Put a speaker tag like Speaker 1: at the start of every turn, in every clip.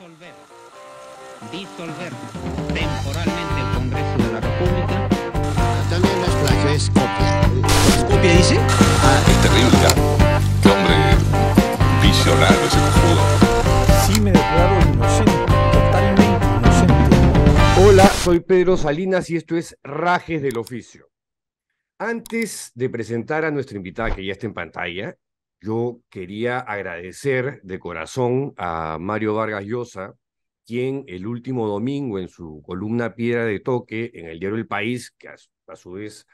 Speaker 1: Disolver. Disolver temporalmente el Congreso de la República. También las playas es copia. ¿Copia dice? Ah, es terrible. Qué hombre visionario ese cojudo. Sí, me declaro inocente. Totalmente inocente. Hola, soy Pedro Salinas y esto es Rajes del Oficio. Antes de presentar a nuestra invitada que ya está en pantalla, yo quería agradecer de corazón a Mario Vargas Llosa, quien el último domingo en su columna Piedra de Toque en el diario El País, que a su, vez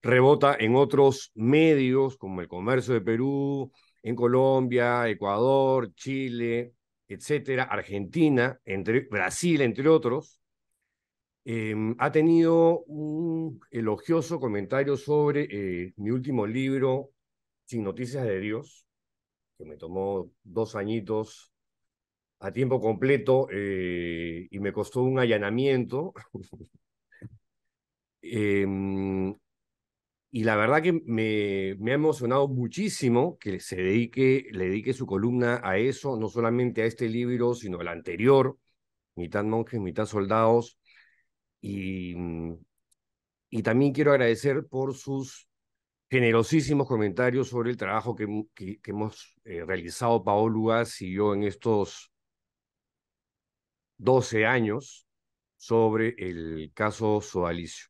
Speaker 1: rebota en otros medios como el Comercio de Perú, en Colombia, Ecuador, Chile, etcétera, Argentina, entre, Brasil, entre otros, em, ha tenido un elogioso comentario sobre eh, mi último libro, sin Noticias de Dios, que me tomó dos añitos a tiempo completo eh, y me costó un allanamiento. Em, y la verdad que me, me, ha emocionado muchísimo que se dedique, le dedique su columna a eso, no solamente a este libro, sino al anterior, mitad monjes, mitad soldados. Y, y también quiero agradecer por sus generosísimos comentarios sobre el trabajo que, que, hemos eh, realizado Paolo Lugas y yo en estos 12 años sobre el caso Soalicio.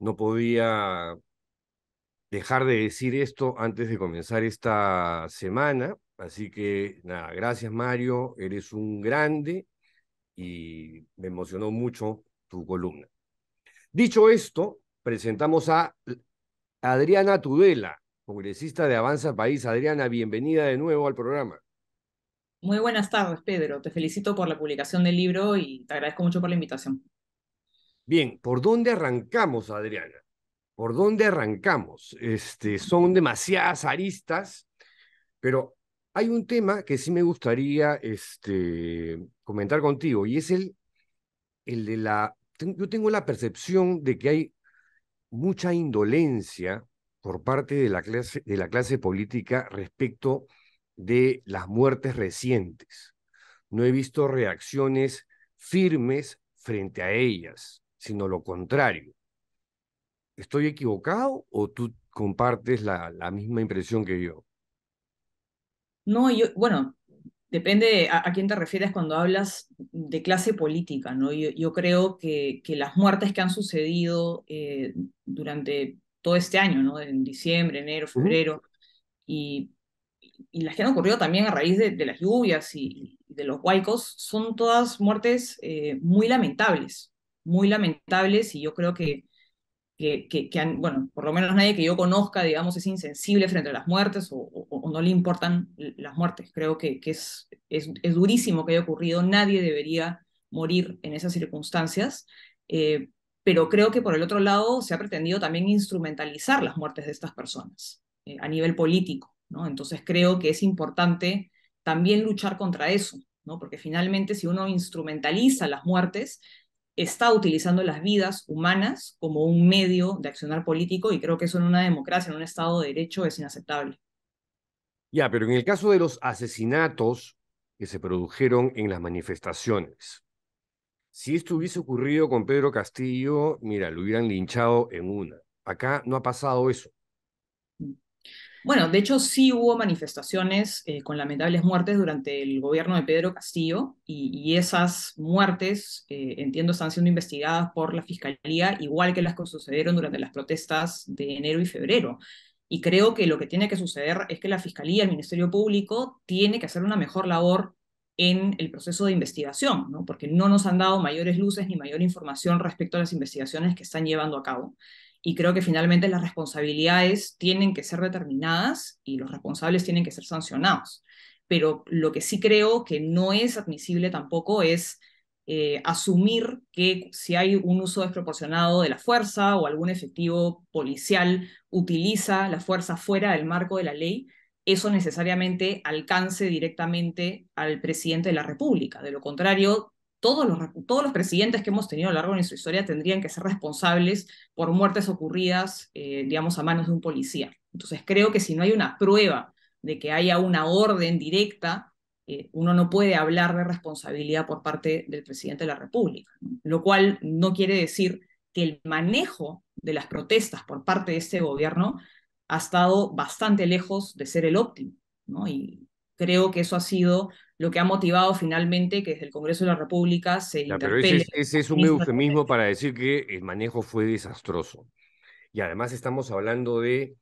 Speaker 1: No podía dejar de decir esto antes de comenzar esta semana, así que nada, gracias Mario, eres un grande y me emocionó mucho tu columna. Dicho esto, presentamos a Adriana Tudela, congresista de Avanza País. Adriana, bienvenida de nuevo al programa.
Speaker 2: Muy buenas tardes, Pedro. Te felicito por la publicación del libro y te agradezco mucho por la invitación.
Speaker 1: Bien, ¿por dónde arrancamos, Adriana? ¿Por dónde arrancamos? Este, son demasiadas aristas, pero hay un tema que sí me gustaría este, comentar contigo y es el, el de la... Yo tengo la percepción de que hay mucha indolencia por parte de la clase, de la clase política respecto de las muertes recientes. No he visto reacciones firmes frente a ellas, sino lo contrario. ¿Estoy equivocado o tú compartes la, la misma impresión que yo?
Speaker 2: No, yo, bueno, Depende a, quién te refieres cuando hablas de clase política, ¿no? Yo, creo que, las muertes que han sucedido eh, durante todo este año, ¿no? En diciembre, enero, febrero, y, las que han ocurrido también a raíz de, las lluvias y, de los huaicos, son todas muertes eh, muy lamentables, muy lamentables, y yo creo que que, bueno, por lo menos nadie que yo conozca, digamos, es insensible frente a las muertes o, no le importan las muertes. Creo que, es, es, durísimo que haya ocurrido, nadie debería morir en esas circunstancias, eh, pero creo que por el otro lado se ha pretendido también instrumentalizar las muertes de estas personas eh, a nivel político, ¿no? Entonces creo que es importante también luchar contra eso, ¿no? Porque finalmente si uno instrumentaliza las muertes, está utilizando las vidas humanas como un medio de accionar político y creo que eso en una democracia, en un Estado de Derecho, es inaceptable.
Speaker 1: Ya, pero en el caso de los asesinatos que se produjeron en las manifestaciones, si esto hubiese ocurrido con Pedro Castillo, mira, lo hubieran linchado en una. Acá no ha pasado eso.
Speaker 2: Bueno, de hecho sí hubo manifestaciones eh, con lamentables muertes durante el gobierno de Pedro Castillo y, esas muertes, eh, entiendo, están siendo investigadas por la Fiscalía, igual que las que sucedieron durante las protestas de enero y febrero. Y creo que lo que tiene que suceder es que la Fiscalía, el Ministerio Público, tiene que hacer una mejor labor en el proceso de investigación, ¿no? porque no nos han dado mayores luces ni mayor información respecto a las investigaciones que están llevando a cabo. Y creo que finalmente las responsabilidades tienen que ser determinadas y los responsables tienen que ser sancionados. Pero lo que sí creo que no es admisible tampoco es eh, asumir que si hay un uso desproporcionado de la fuerza o algún efectivo policial utiliza la fuerza fuera del marco de la ley, eso necesariamente alcance directamente al presidente de la República. De lo contrario, todos los, todos los presidentes que hemos tenido a lo largo de nuestra historia tendrían que ser responsables por muertes ocurridas, eh, digamos, a manos de un policía. Entonces creo que si no hay una prueba de que haya una orden directa, eh, uno no puede hablar de responsabilidad por parte del presidente de la República, lo cual no quiere decir que el manejo de las protestas por parte de este gobierno ha estado bastante lejos de ser el óptimo, ¿no? Y creo que eso ha sido lo que ha motivado finalmente que desde el Congreso de la República se Pero ese, es un eufemismo
Speaker 1: para decir que el manejo fue desastroso. Y además estamos hablando de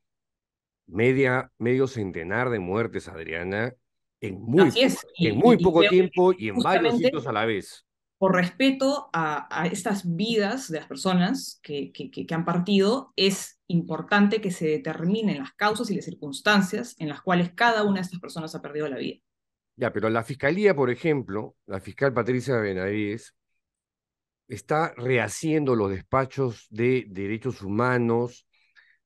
Speaker 1: media, medio centenar de muertes, Adriana, en muy, poco tiempo y en varios sitios a la vez.
Speaker 2: Por respeto a, estas vidas de las personas que, han partido, es importante que se determinen las causas y las circunstancias en las cuales cada una de estas personas ha perdido la vida.
Speaker 1: Ya, pero la fiscalía, por ejemplo, la fiscal Patricia Benavides, está rehaciendo los despachos de derechos humanos,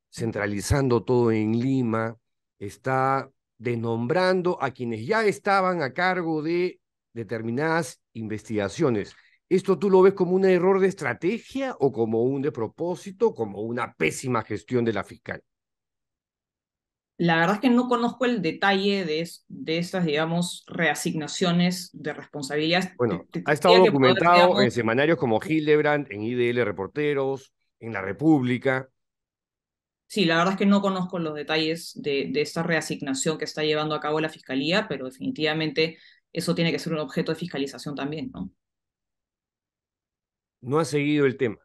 Speaker 1: centralizando todo en Lima, está denombrando a quienes ya estaban a cargo de determinadas investigaciones. ¿Esto tú lo ves como un error de estrategia o como un de propósito, como una pésima gestión de la fiscal?
Speaker 2: La verdad es que no conozco el detalle de, de estas, digamos, reasignaciones de responsabilidades.
Speaker 1: Bueno, ha estado documentado en semanarios como Hildebrand, en IDL Reporteros, en La República.
Speaker 2: Sí, la verdad es que no conozco los detalles de, de esta reasignación que está llevando a cabo la Fiscalía, pero definitivamente eso tiene que ser un objeto de fiscalización también, ¿no?
Speaker 1: No ha seguido el tema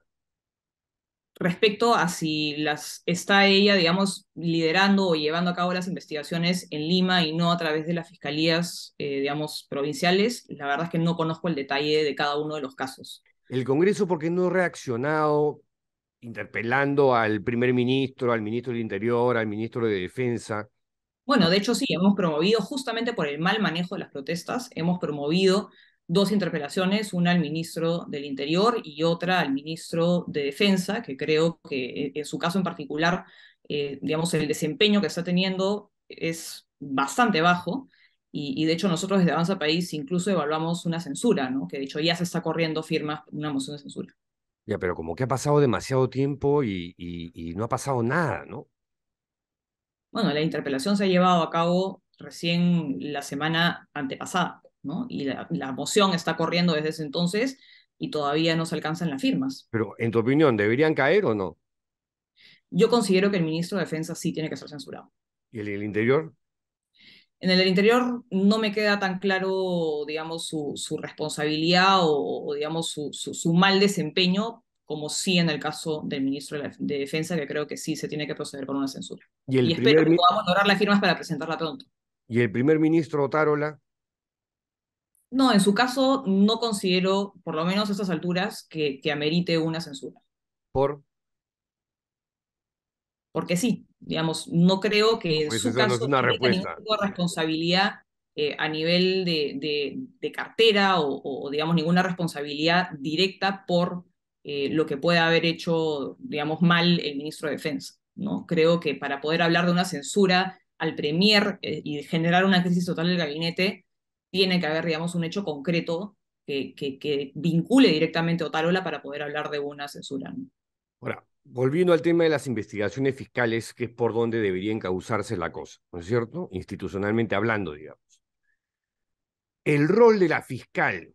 Speaker 2: respecto a si las, está ella, digamos, liderando o llevando a cabo las investigaciones en Lima y no a través de las fiscalías, eh, digamos, provinciales, la verdad es que no conozco el detalle de cada uno de los casos.
Speaker 1: El Congreso, ¿por qué no ha reaccionado interpelando al primer ministro, al ministro del Interior, al ministro de Defensa?
Speaker 2: Bueno, de hecho sí, hemos promovido justamente por el mal manejo de las protestas, hemos promovido dos interpelaciones, una al ministro del Interior y otra al ministro de Defensa, que creo que eh, en su caso en particular, eh, digamos, el desempeño que está teniendo es bastante bajo. Y, de hecho nosotros desde Avanza País incluso evaluamos una censura, ¿no? que de hecho ya se está corriendo firmas una moción de censura.
Speaker 1: Ya, pero como que ha pasado demasiado tiempo y no ha pasado nada, ¿no?
Speaker 2: Bueno, la interpelación se ha llevado a cabo recién la semana antepasada. ¿no? Y la, moción está corriendo desde ese entonces y todavía no se alcanzan las firmas.
Speaker 1: Pero, en tu opinión, ¿deberían caer o no?
Speaker 2: Yo considero que el ministro de Defensa sí tiene que ser censurado.
Speaker 1: ¿Y el, del interior?
Speaker 2: En el interior no me queda tan claro, digamos, su, responsabilidad o, digamos, su, mal desempeño, como sí en el caso del ministro de, Defensa, que creo que sí se tiene que proceder con una censura. Y, espero que podamos lograr las firmas para presentarla pronto.
Speaker 1: ¿Y el primer ministro Otárola?
Speaker 2: No, en su caso no considero, por lo menos a estas alturas, que, amerite una censura. ¿Por? Porque sí, digamos, no creo que en pues su caso no Ninguna responsabilidad eh, a nivel de, cartera o, digamos, ninguna responsabilidad directa por eh, lo que pueda haber hecho, digamos, mal el ministro de Defensa. ¿no? Creo que para poder hablar de una censura al Premier eh, y generar una crisis total del gabinete, tiene que haber, digamos, un hecho concreto que, que, vincule directamente a Otarola para poder hablar de una censura.
Speaker 1: Ahora, volviendo al tema de las investigaciones fiscales, que es por donde debería encauzarse la cosa, ¿no es cierto? Institucionalmente hablando, digamos. El rol de la fiscal,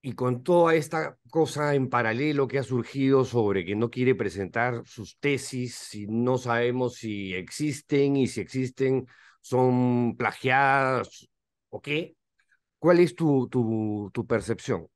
Speaker 1: y con toda esta cosa en paralelo que ha surgido sobre que no quiere presentar sus tesis, si no sabemos si existen, y si existen, son plagiadas ¿ok? ¿Cuál es tu, tu, percepción?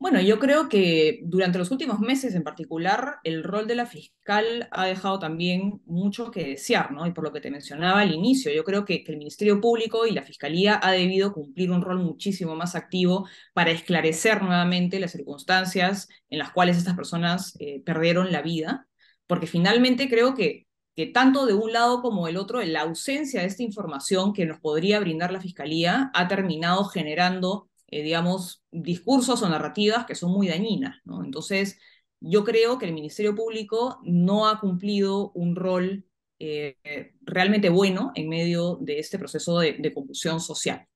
Speaker 2: Bueno, yo creo que durante los últimos meses en particular, el rol de la fiscal ha dejado también mucho que desear, ¿no? Y por lo que te mencionaba al inicio, yo creo que, el Ministerio Público y la Fiscalía ha debido cumplir un rol muchísimo más activo para esclarecer nuevamente las circunstancias en las cuales estas personas eh, perdieron la vida, porque finalmente creo que que tanto de un lado como del otro, la ausencia de esta información que nos podría brindar la Fiscalía ha terminado generando, eh, digamos, discursos o narrativas que son muy dañinas. ¿no? Entonces, yo creo que el Ministerio Público no ha cumplido un rol eh, realmente bueno en medio de este proceso de, de confusión social.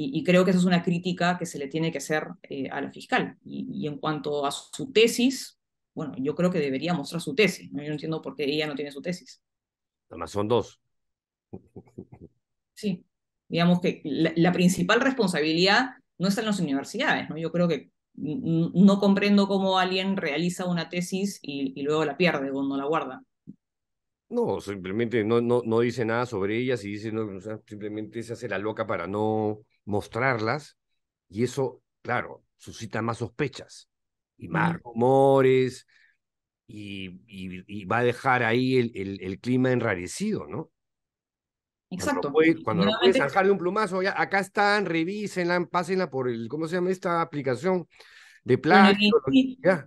Speaker 2: Y, creo que esa es una crítica que se le tiene que hacer eh, a la fiscal. y en cuanto a su tesis, bueno, yo creo que debería mostrar su tesis. ¿no? Yo no entiendo por qué ella no tiene su tesis.
Speaker 1: Además son dos.
Speaker 2: Sí, digamos que la, principal responsabilidad no está en las universidades, ¿no? Yo creo que no comprendo cómo alguien realiza una tesis y, luego la pierde o no la guarda.
Speaker 1: No, simplemente no, no, no dice nada sobre ellas y dice, no, simplemente se hace la loca para no mostrarlas y eso, claro, suscita más sospechas y más rumores, y, va a dejar ahí el, el, clima enrarecido, ¿no? Exacto. Cuando lo, puedes un plumazo, ya, acá están, revísenla,
Speaker 2: pásenla por el, ¿cómo se llama esta aplicación? De plan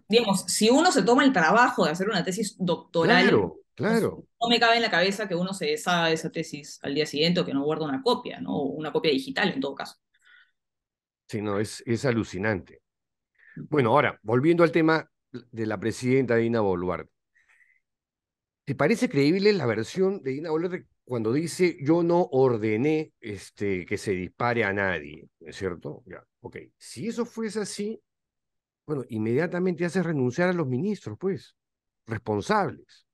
Speaker 2: digamos, si uno se toma el trabajo de hacer una tesis doctoral, claro, no me cabe en la cabeza que uno se deshaga esa tesis al día siguiente o que no guarda una copia, ¿no? una copia digital en todo caso.
Speaker 1: Sí, no, es, es alucinante. Bueno, ahora, volviendo al tema de la presidenta Dina Boluarte. ¿Te parece creíble la versión de Dina Boluarte cuando dice yo no ordené este, que se dispare a nadie? ¿Es cierto? Ya, ok. Si eso fuese así, bueno, inmediatamente hace renunciar a los ministros, pues, responsables,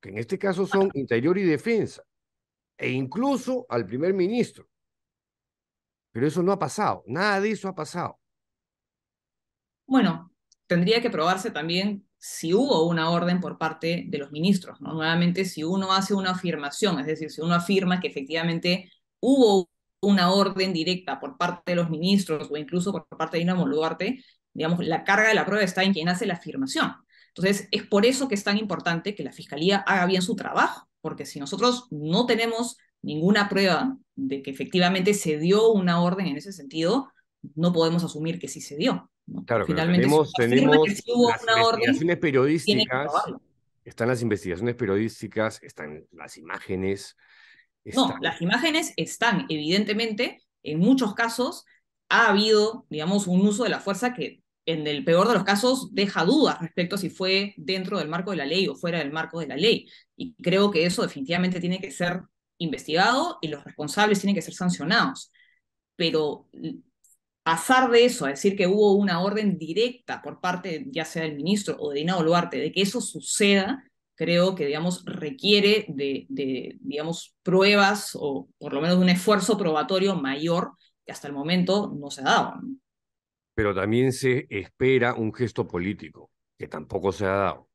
Speaker 1: que en este caso son interior y defensa, e incluso al primer ministro. Pero eso no ha pasado, nada de eso ha
Speaker 2: pasado. Bueno, tendría que probarse también si hubo una orden por parte de los ministros. ¿no? Nuevamente, si uno hace una afirmación, es decir, si uno afirma que efectivamente hubo una orden directa por parte de los ministros o incluso por parte de Dinamo Luarte, digamos, la carga de la prueba está en quien hace la afirmación. Entonces, es por eso que es tan importante que la Fiscalía haga bien su trabajo, porque si nosotros no tenemos ninguna prueba de que efectivamente se dio una orden en ese sentido, no podemos asumir que sí se dio.
Speaker 1: Claro, Finalmente tenemos, investigaciones periodísticas, están las investigaciones periodísticas, están las imágenes.
Speaker 2: No, las imágenes están, evidentemente, en muchos casos ha habido, digamos, un uso de la fuerza que en el peor de los casos deja dudas respecto a si fue dentro del marco de la ley o fuera del marco de la ley. Y creo que eso definitivamente tiene que ser investigado y los responsables tienen que ser sancionados. Pero pasar de eso a decir que hubo una orden directa por parte ya sea del ministro o de Dina Luarte de que eso suceda, creo que, digamos, requiere de, digamos, pruebas o por lo menos un esfuerzo probatorio mayor que hasta el momento no se ha dado.
Speaker 1: Pero también se espera un gesto político, que tampoco se ha dado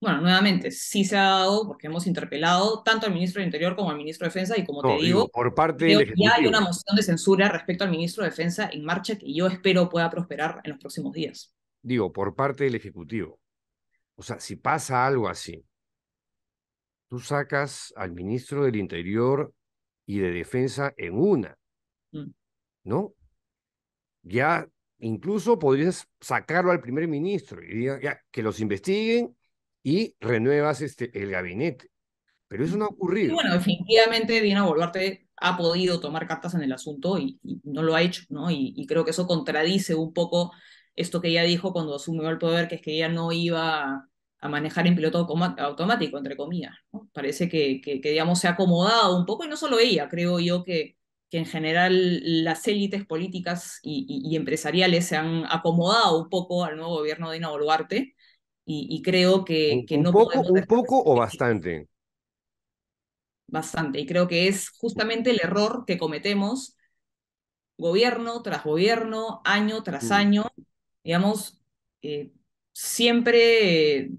Speaker 2: bueno, nuevamente, sí se ha dado porque hemos interpelado tanto al ministro del Interior como al ministro de Defensa y como te digo, por parte ya hay una moción de censura respecto al ministro de Defensa en marcha que yo espero pueda prosperar en los próximos días.
Speaker 1: Digo, por parte del Ejecutivo. O sea, si pasa algo así, tú sacas al ministro del Interior y de Defensa en una, mm. ¿no? Ya incluso podrías sacarlo al primer ministro y diga ya, que los investiguen y renuevas este, el gabinete. Pero eso no ha ocurrido. bueno,
Speaker 2: definitivamente Dina Boluarte ha podido tomar cartas en el asunto y, no lo ha hecho, ¿no? Y, creo que eso contradice un poco esto que ella dijo cuando asumió el poder, que es que ella no iba a manejar en piloto automático, entre comillas. Parece que, que, que, digamos, se ha acomodado un poco, y no solo ella, creo yo que, que en general las élites políticas y, y, empresariales se han acomodado un poco al nuevo gobierno de Dina Boluarte y, creo que, que
Speaker 1: no podemos... ¿Un poco o bastante?
Speaker 2: Bastante, y creo que es justamente el error que cometemos gobierno tras gobierno, año tras mm. año, digamos, eh, siempre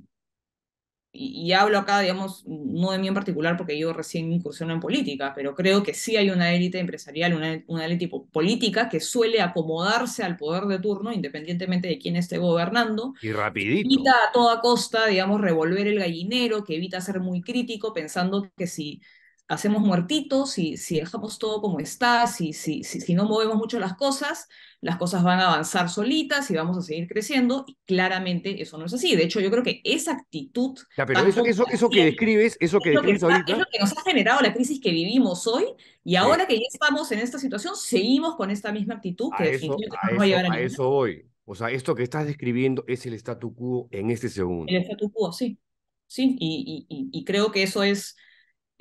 Speaker 2: y, hablo acá, digamos, no de mí en particular porque yo recién incursioné en política, pero creo que sí hay una élite empresarial, una, una élite política que suele acomodarse al poder de turno, independientemente de quién esté gobernando.
Speaker 1: Y rapidito.
Speaker 2: evita a toda costa, digamos, revolver el gallinero, que evita ser muy crítico, pensando que si hacemos muertitos, y si dejamos todo como está, si, si, si, no movemos mucho las cosas, las cosas van a avanzar solitas y vamos a seguir creciendo, y claramente eso no es así. De hecho, yo creo que esa actitud...
Speaker 1: Ya, pero eso, que describes, eso que, ahorita... es lo que
Speaker 2: nos ha generado la crisis que vivimos hoy, y ahora que ya estamos en esta situación, seguimos con esta misma actitud que a eso, a llevar a, a eso
Speaker 1: voy. O sea, esto que estás describiendo es el statu quo en este segundo. El
Speaker 2: statu quo, sí. Sí, y creo que eso es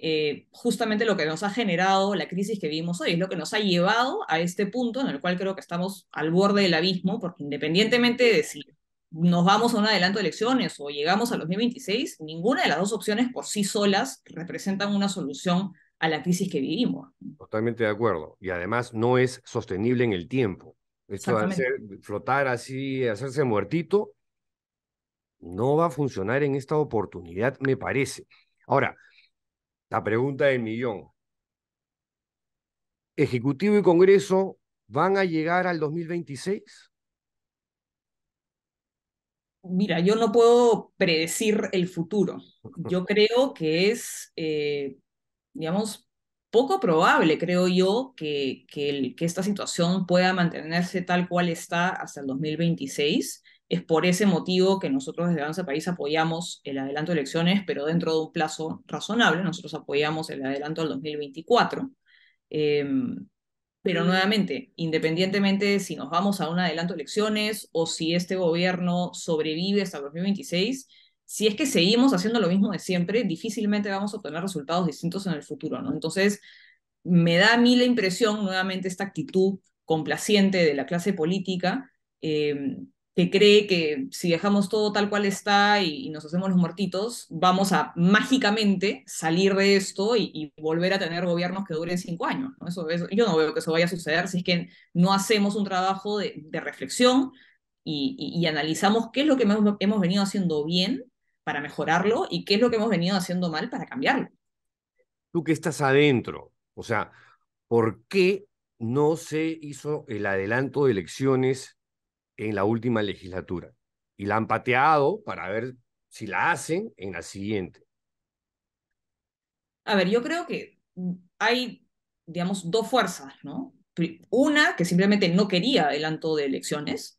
Speaker 2: eh, justamente lo que nos ha generado la crisis que vivimos hoy, es lo que nos ha llevado a este punto en el cual creo que estamos al borde del abismo, porque independientemente de si nos vamos a un adelanto de elecciones o llegamos a los 2026, ninguna de las dos opciones por sí solas representan una solución a la crisis que vivimos.
Speaker 1: Totalmente de acuerdo. Y además no es sostenible en el tiempo. Esto de flotar así, hacerse muertito, no va a funcionar en esta oportunidad, me parece. Ahora, la pregunta del millón. Ejecutivo y Congreso van a llegar
Speaker 2: al 2026? Mira, yo no puedo predecir el futuro. Yo creo que es, eh, digamos, poco probable, creo yo, que, que, esta situación pueda mantenerse tal cual está hasta el 2026. Es por ese motivo que nosotros desde Avanza País apoyamos el adelanto de elecciones, pero dentro de un plazo razonable. Nosotros apoyamos el adelanto al 2024. Em, pero mm. nuevamente, independientemente si nos vamos a un adelanto de elecciones o si este gobierno sobrevive hasta el 2026, si es que seguimos haciendo lo mismo de siempre, difícilmente vamos a obtener resultados distintos en el futuro, ¿no? Entonces, me da a mí la impresión, nuevamente, esta actitud complaciente de la clase política, em, que cree que si dejamos todo tal cual está y, nos hacemos los muertitos, vamos a mágicamente salir de esto y, volver a tener gobiernos que duren cinco años. yo no veo que eso vaya a suceder si es que no hacemos un trabajo de, reflexión y, analizamos qué es lo que hemos, hemos venido haciendo bien para mejorarlo y qué es lo que hemos venido haciendo mal para cambiarlo. Tú que
Speaker 1: estás adentro, o sea, ¿por qué no se hizo el adelanto de elecciones en la última legislatura y la han pateado para ver si la hacen en la siguiente.
Speaker 2: A ver, yo creo que hay, digamos, dos fuerzas, ¿no? Una que simplemente no quería adelanto de elecciones,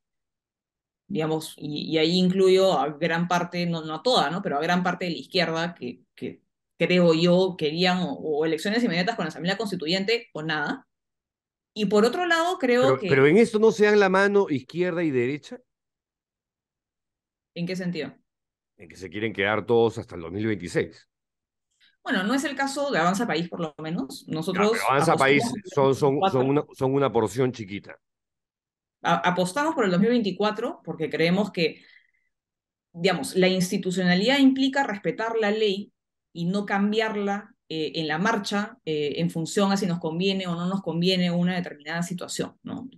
Speaker 2: digamos, y, ahí incluyo a gran parte, no, no a toda, ¿no? Pero a gran parte de la izquierda que, que creo yo querían o elecciones inmediatas con la Asamblea Constituyente o nada. Y por otro lado, creo que... Pero en
Speaker 1: esto no se dan la mano izquierda y derecha.
Speaker 2: ¿En qué sentido?
Speaker 1: En que se quieren quedar todos hasta el 2026.
Speaker 2: Bueno, no es el caso de Avanza País, por lo menos. Nosotros. Avanza País son,
Speaker 1: son, son, una, son una porción chiquita.
Speaker 2: apostamos por el 2024 porque creemos que, digamos, la institucionalidad implica respetar la ley y no cambiarla eh, en la marcha eh, en función a si nos conviene o no nos conviene una determinada situación. ¿no?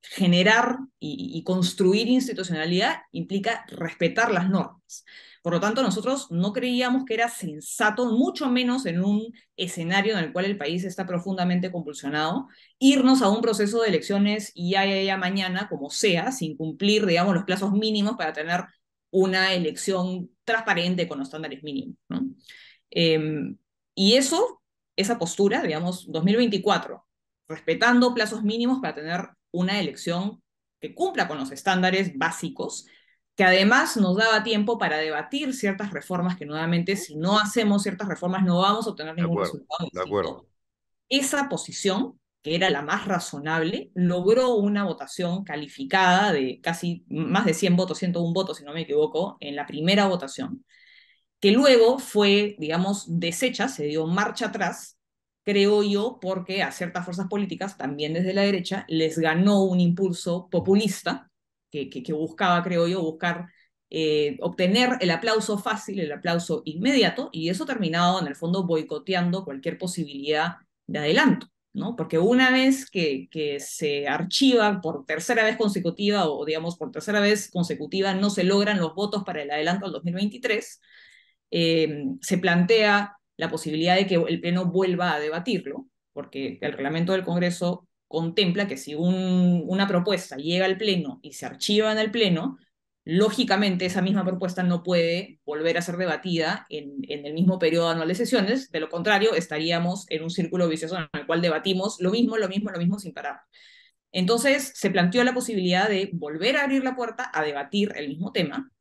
Speaker 2: Generar y, construir institucionalidad implica respetar las normas. Por lo tanto, nosotros no creíamos que era sensato, mucho menos en un escenario en el cual el país está profundamente convulsionado, irnos a un proceso de elecciones ya, ya, mañana, como sea, sin cumplir, digamos, los plazos mínimos para tener una elección transparente con los estándares mínimos. ¿no? Em, y eso, esa postura, digamos, 2024, respetando plazos mínimos para tener una elección que cumpla con los estándares básicos, que además nos daba tiempo para debatir ciertas reformas que nuevamente si no hacemos ciertas reformas no vamos a obtener ningún
Speaker 1: resultado.
Speaker 2: Esa posición, que era la más razonable, logró una votación calificada de casi más de 100 votos, 101 votos si no me equivoco, en la primera votación que luego fue, digamos, deshecha, se dio marcha atrás, creo yo, porque a ciertas fuerzas políticas, también desde la derecha, les ganó un impulso populista que, que, buscaba, creo yo, buscar eh, obtener el aplauso fácil, el aplauso inmediato, y eso terminado, en el fondo boicoteando cualquier posibilidad de adelanto. ¿no? Porque una vez que, que, se archiva por tercera vez consecutiva o digamos por tercera vez consecutiva no se logran los votos para el adelanto al 2023, eh, se plantea la posibilidad de que el Pleno vuelva a debatirlo, porque el reglamento del Congreso contempla que si una propuesta llega al Pleno y se archiva en el Pleno, lógicamente esa misma propuesta no puede volver a ser debatida en, en, el mismo periodo anual de sesiones, de lo contrario estaríamos en un círculo vicioso en el cual debatimos lo mismo, lo mismo, lo mismo sin parar. Entonces se planteó la posibilidad de volver a abrir la puerta a debatir el mismo tema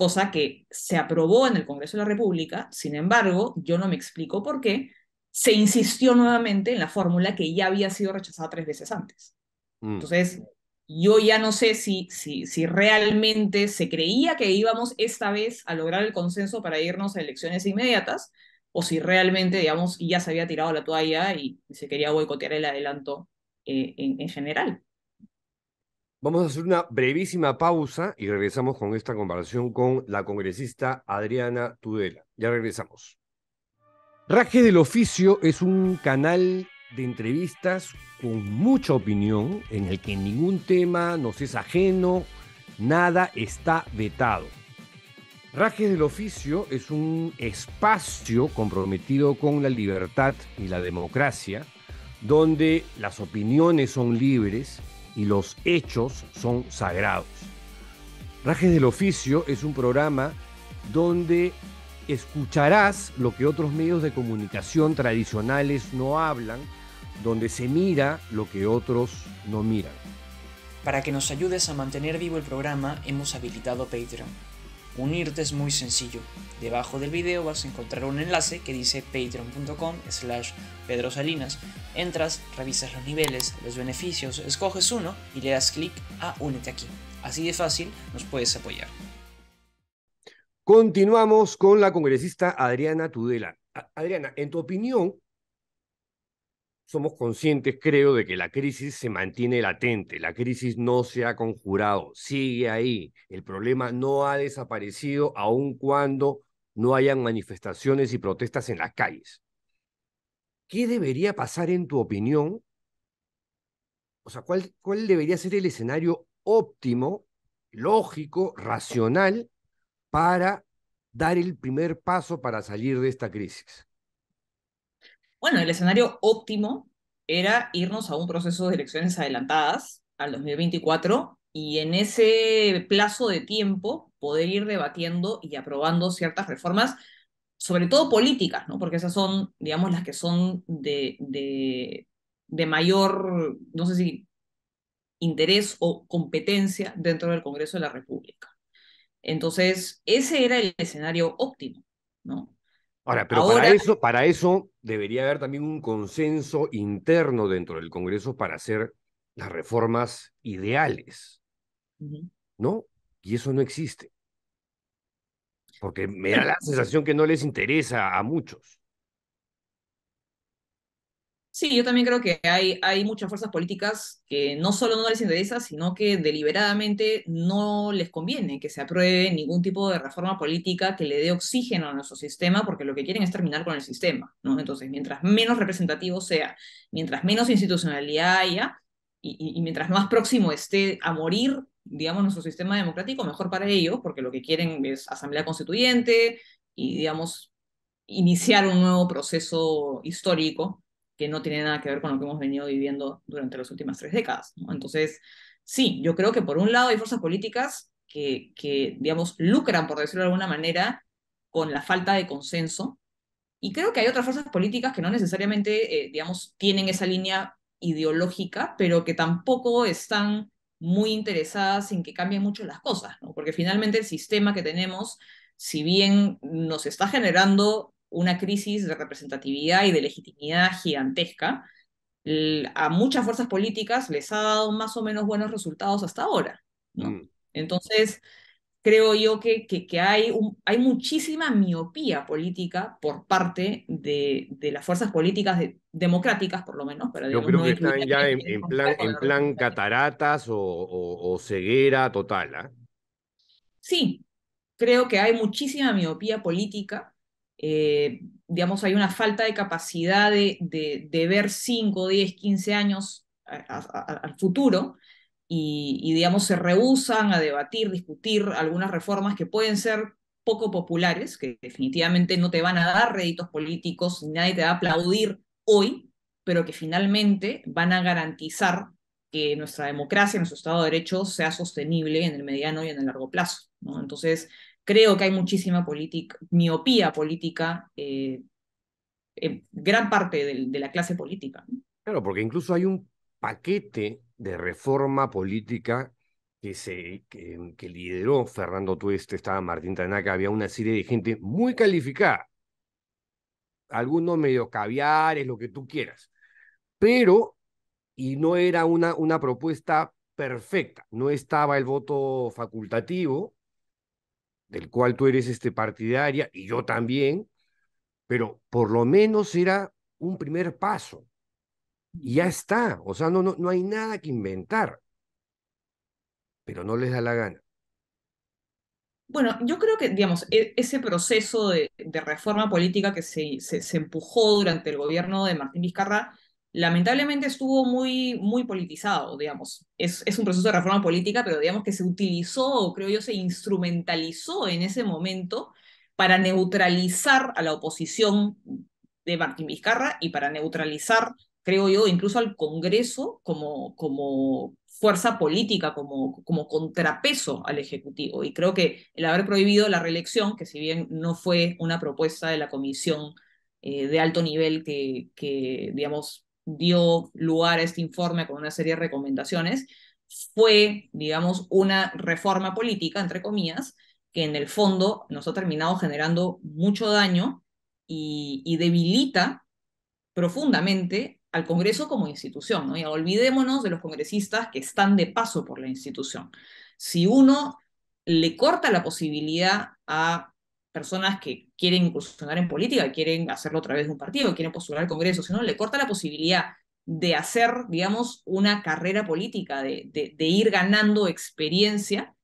Speaker 2: cosa que se aprobó en el Congreso de la República, sin embargo, yo no me explico por qué se insistió nuevamente en la fórmula que ya había sido rechazada tres veces antes. Mm. Entonces, yo ya no sé si, si, si realmente se creía que íbamos esta vez a lograr el consenso para irnos a elecciones inmediatas, o si realmente, digamos, ya se había tirado la toalla y, se quería boicotear el adelanto eh, en, general.
Speaker 1: Vamos a hacer una brevísima pausa y regresamos con esta conversación con la congresista Adriana Tudela. Ya regresamos. Raje del Oficio es un canal de entrevistas con mucha opinión en el que ningún tema nos es ajeno, nada está vetado. Rajes del Oficio es un espacio comprometido con la libertad y la democracia, donde las opiniones son libres y los hechos son sagrados. Rajes del Oficio es un programa donde escucharás lo que otros medios de comunicación tradicionales no hablan, donde se mira lo que otros no miran.
Speaker 2: Para que nos ayudes a mantener vivo el programa, hemos habilitado Patreon. Unirte es muy sencillo. Debajo del video vas a encontrar un enlace que dice patreon.com slash salinas. Entras, revisas los niveles, los beneficios, escoges uno y le das clic a Únete aquí. Así de fácil nos puedes apoyar.
Speaker 1: Continuamos con la congresista Adriana Tudela. Adriana, en tu opinión, somos conscientes, creo, de que la crisis se mantiene latente, la crisis no se ha conjurado, sigue ahí, el problema no ha desaparecido aun cuando no hayan manifestaciones y protestas en las calles. ¿Qué debería pasar en tu opinión? O sea, ¿cuál, cuál debería ser el escenario óptimo, lógico, racional para dar el primer paso para salir de esta crisis?
Speaker 2: Bueno, el escenario óptimo era irnos a un proceso de elecciones adelantadas al 2024 y en ese plazo de tiempo poder ir debatiendo y aprobando ciertas reformas, sobre todo políticas, ¿no? porque esas son, digamos, las que son de, de, mayor, no sé si interés o competencia dentro del Congreso de la República. Entonces, ese era el escenario óptimo, ¿no?
Speaker 1: Ahora, pero para, eso, para eso debería haber también un consenso interno dentro del Congreso para hacer las reformas ideales. ¿No? Y eso no existe. Porque me da la sensación que no les interesa a muchos.
Speaker 2: Sí, yo también creo que hay, hay muchas fuerzas políticas que no solo no les interesa, sino que deliberadamente no les conviene que se apruebe ningún tipo de reforma política que le dé oxígeno a nuestro sistema, porque lo que quieren es terminar con el sistema, Entonces, mientras menos representativo sea, mientras menos institucionalidad haya, y mientras más próximo esté a morir, digamos, nuestro sistema democrático, mejor para ellos, porque lo que quieren es asamblea constituyente y, digamos, iniciar un nuevo proceso histórico que no tiene nada que ver con lo que hemos venido viviendo durante las últimas tres décadas. Entonces, sí, yo creo que por un lado hay fuerzas políticas que, que, digamos, lucran, por decirlo de alguna manera, con la falta de consenso. Y creo que hay otras fuerzas políticas que no necesariamente, eh, digamos, tienen esa línea ideológica, pero que tampoco están muy interesadas en que cambien mucho las cosas, Porque finalmente el sistema que tenemos, si bien nos está generando una crisis de representatividad y de legitimidad gigantesca. A muchas fuerzas políticas les ha dado más o menos buenos resultados hasta ahora. Mm. Entonces, creo yo que, que, hay, hay muchísima miopía política por parte de, las fuerzas políticas democráticas, por lo menos. Pero yo creo que están ya en, plan,
Speaker 1: cataratas o, ceguera total. ¿ah?
Speaker 2: Sí, creo que hay muchísima miopía política eh, digamos, hay una falta de capacidad de, de, ver 5, 10, 15 años al futuro y, digamos, se rehusan a debatir, discutir algunas reformas que pueden ser poco populares, que definitivamente no te van a dar réditos políticos, nadie te va a aplaudir hoy, pero que finalmente van a garantizar que nuestra democracia, nuestro Estado de Derecho sea sostenible en el mediano y en el largo plazo. Entonces, Creo que hay muchísima miopía política eh, gran parte de, la clase política.
Speaker 1: Claro, porque incluso hay un paquete de reforma política que, se, que, lideró Fernando Tueste, estaba Martín Tanaka, había una serie de gente muy calificada, algunos medio es lo que tú quieras, pero, y no era una, una propuesta perfecta, no estaba el voto facultativo, del cual tú eres este, partidaria y yo también, pero por lo menos era un primer paso. Y ya está, o sea, no, no, no hay nada que inventar, pero no les da la gana.
Speaker 2: Bueno, yo creo que, digamos, e, ese proceso de, reforma política que se, se, se, empujó durante el gobierno de Martín Vizcarra lamentablemente estuvo muy, muy politizado, digamos. Es, un proceso de reforma política, pero digamos que se utilizó, creo yo, se instrumentalizó en ese momento para neutralizar a la oposición de Martín Vizcarra y para neutralizar, creo yo, incluso al Congreso como, como fuerza política, como, como contrapeso al Ejecutivo. Y creo que el haber prohibido la reelección, que si bien no fue una propuesta de la Comisión eh, de alto nivel que, que digamos, dio lugar a este informe con una serie de recomendaciones, fue, digamos, una reforma política, entre comillas, que en el fondo nos ha terminado generando mucho daño y, debilita profundamente al Congreso como institución. olvidémonos de los congresistas que están de paso por la institución. Si uno le corta la posibilidad a personas que quieren incursionar en política, quieren hacerlo a través de un partido, quieren postular al Congreso, sino le corta la posibilidad de hacer, digamos, una carrera política, de, ir ganando experiencia.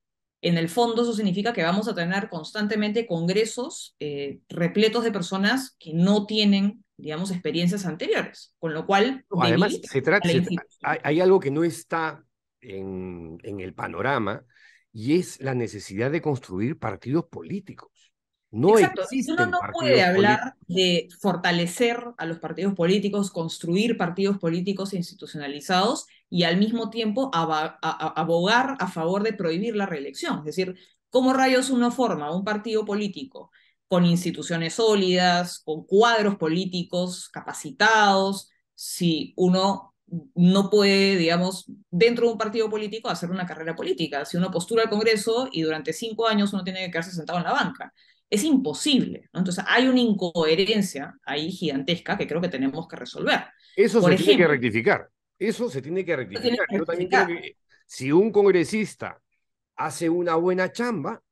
Speaker 2: En el fondo eso significa que vamos a tener constantemente congresos eh, repletos de personas que no tienen, digamos, experiencias anteriores, con lo cual... Además, se trata,
Speaker 1: hay, algo que no está en el panorama y es la necesidad de construir partidos políticos.
Speaker 2: No Exacto. Uno no puede hablar de fortalecer a los partidos políticos, construir partidos políticos institucionalizados y al mismo tiempo abogar a favor de prohibir la reelección. Es decir, ¿cómo rayos uno forma un partido político con instituciones sólidas, con cuadros políticos capacitados, si uno no puede, digamos, dentro de un partido político hacer una carrera política? Si uno postula al Congreso y durante cinco años uno tiene que quedarse sentado en la banca es imposible. ¿no? Entonces hay una incoherencia ahí gigantesca que creo que tenemos que resolver. Eso se tiene que
Speaker 1: rectificar. Eso se tiene que rectificar. si un congresista hace una buena chamba,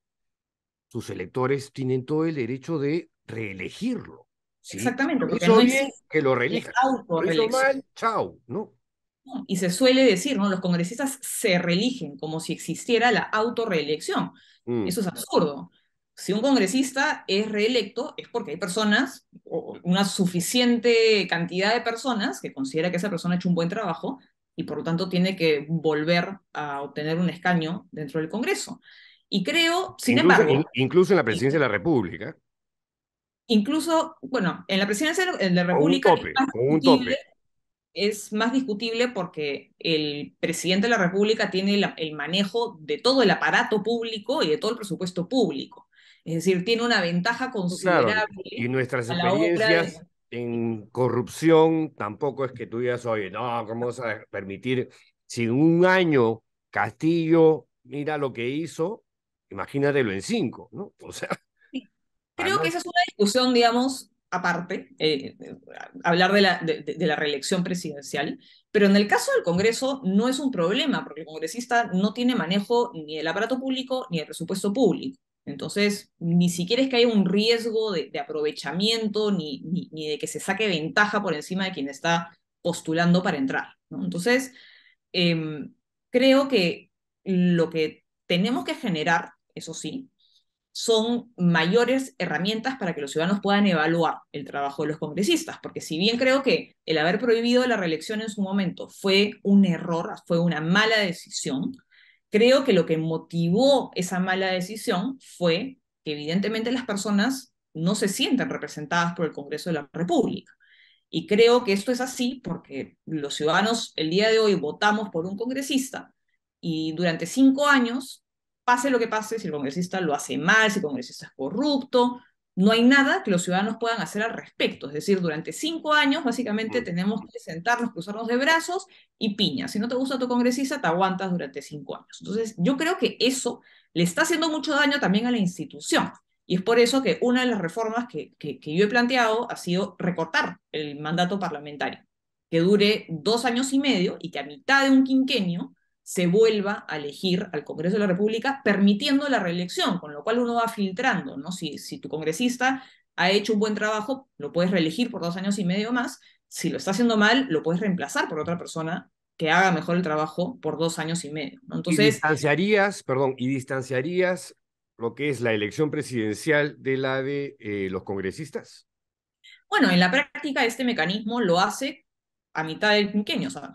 Speaker 1: sus electores tienen todo el derecho de reelegirlo. Exactamente. Porque que lo reeligen, mal,
Speaker 2: chao, ¿no? Y se suele decir, ¿no? Los congresistas se reeligen como si existiera la autorreelección. Mm. Eso es absurdo si un congresista es reelecto es porque hay personas, una suficiente cantidad de personas que considera que esa persona ha hecho un buen trabajo y por lo tanto tiene que volver a obtener un escaño dentro del Congreso. Y creo, sin embargo...
Speaker 1: incluso en la presidencia de la República.
Speaker 2: Incluso, bueno, en la presidencia de la República... es más discutible porque el presidente de la República tiene el, manejo de todo el aparato público y de todo el presupuesto público. Es decir, tiene una ventaja considerable. Y
Speaker 1: nuestras experiencias en corrupción tampoco es que tú digas, oye, no, ¿cómo vas a permitir? Si en un año Castillo mira lo que hizo, imagínatelo en cinco, ¿no? O sea.
Speaker 2: Creo que esa es una discusión, digamos, aparte, eh, hablar de la, de la reelección presidencial, pero en el caso del Congreso no es un problema, porque el congresista no tiene manejo ni del aparato público ni del presupuesto público. Entonces, ni siquiera es que haya un riesgo de, aprovechamiento ni, de que se saque ventaja por encima de quien está postulando para entrar. Entonces, em, creo que lo que tenemos que generar, eso sí, son mayores herramientas para que los ciudadanos puedan evaluar el trabajo de los congresistas, porque si bien creo que el haber prohibido la reelección en su momento fue un error, fue una mala decisión, Creo que lo que motivó esa mala decisión fue que evidentemente las personas no se sienten representadas por el Congreso de la República. Y creo que esto es así porque los ciudadanos el día de hoy votamos por un congresista y durante cinco años, pase lo que pase, si el congresista lo hace mal, si el congresista es corrupto, no hay nada que los ciudadanos puedan hacer al respecto. Es decir, durante cinco años básicamente tenemos que sentarnos, cruzarnos de brazos y piña. Si no te gusta tu congresista, te aguantas durante cinco años. Entonces, yo creo que eso le está haciendo mucho daño también a la institución. Y es por eso que una de las reformas que, que, yo he planteado ha sido recortar el mandato parlamentario, que dure dos años y medio y que a mitad de un quinquenio se vuelva a elegir al Congreso de la República, permitiendo la reelección, con lo cual uno va filtrando, ¿no? Si, si tu congresista ha hecho un buen trabajo, lo puedes reelegir por dos años y medio más, si lo está haciendo mal, lo puedes reemplazar por otra persona que haga mejor el trabajo por dos años y medio. Entonces, y
Speaker 1: distanciarías, perdón, y distanciarías lo que es la elección presidencial de la de eh, los congresistas.
Speaker 2: Bueno, en la práctica este mecanismo lo hace a mitad del quinquenio, o sea,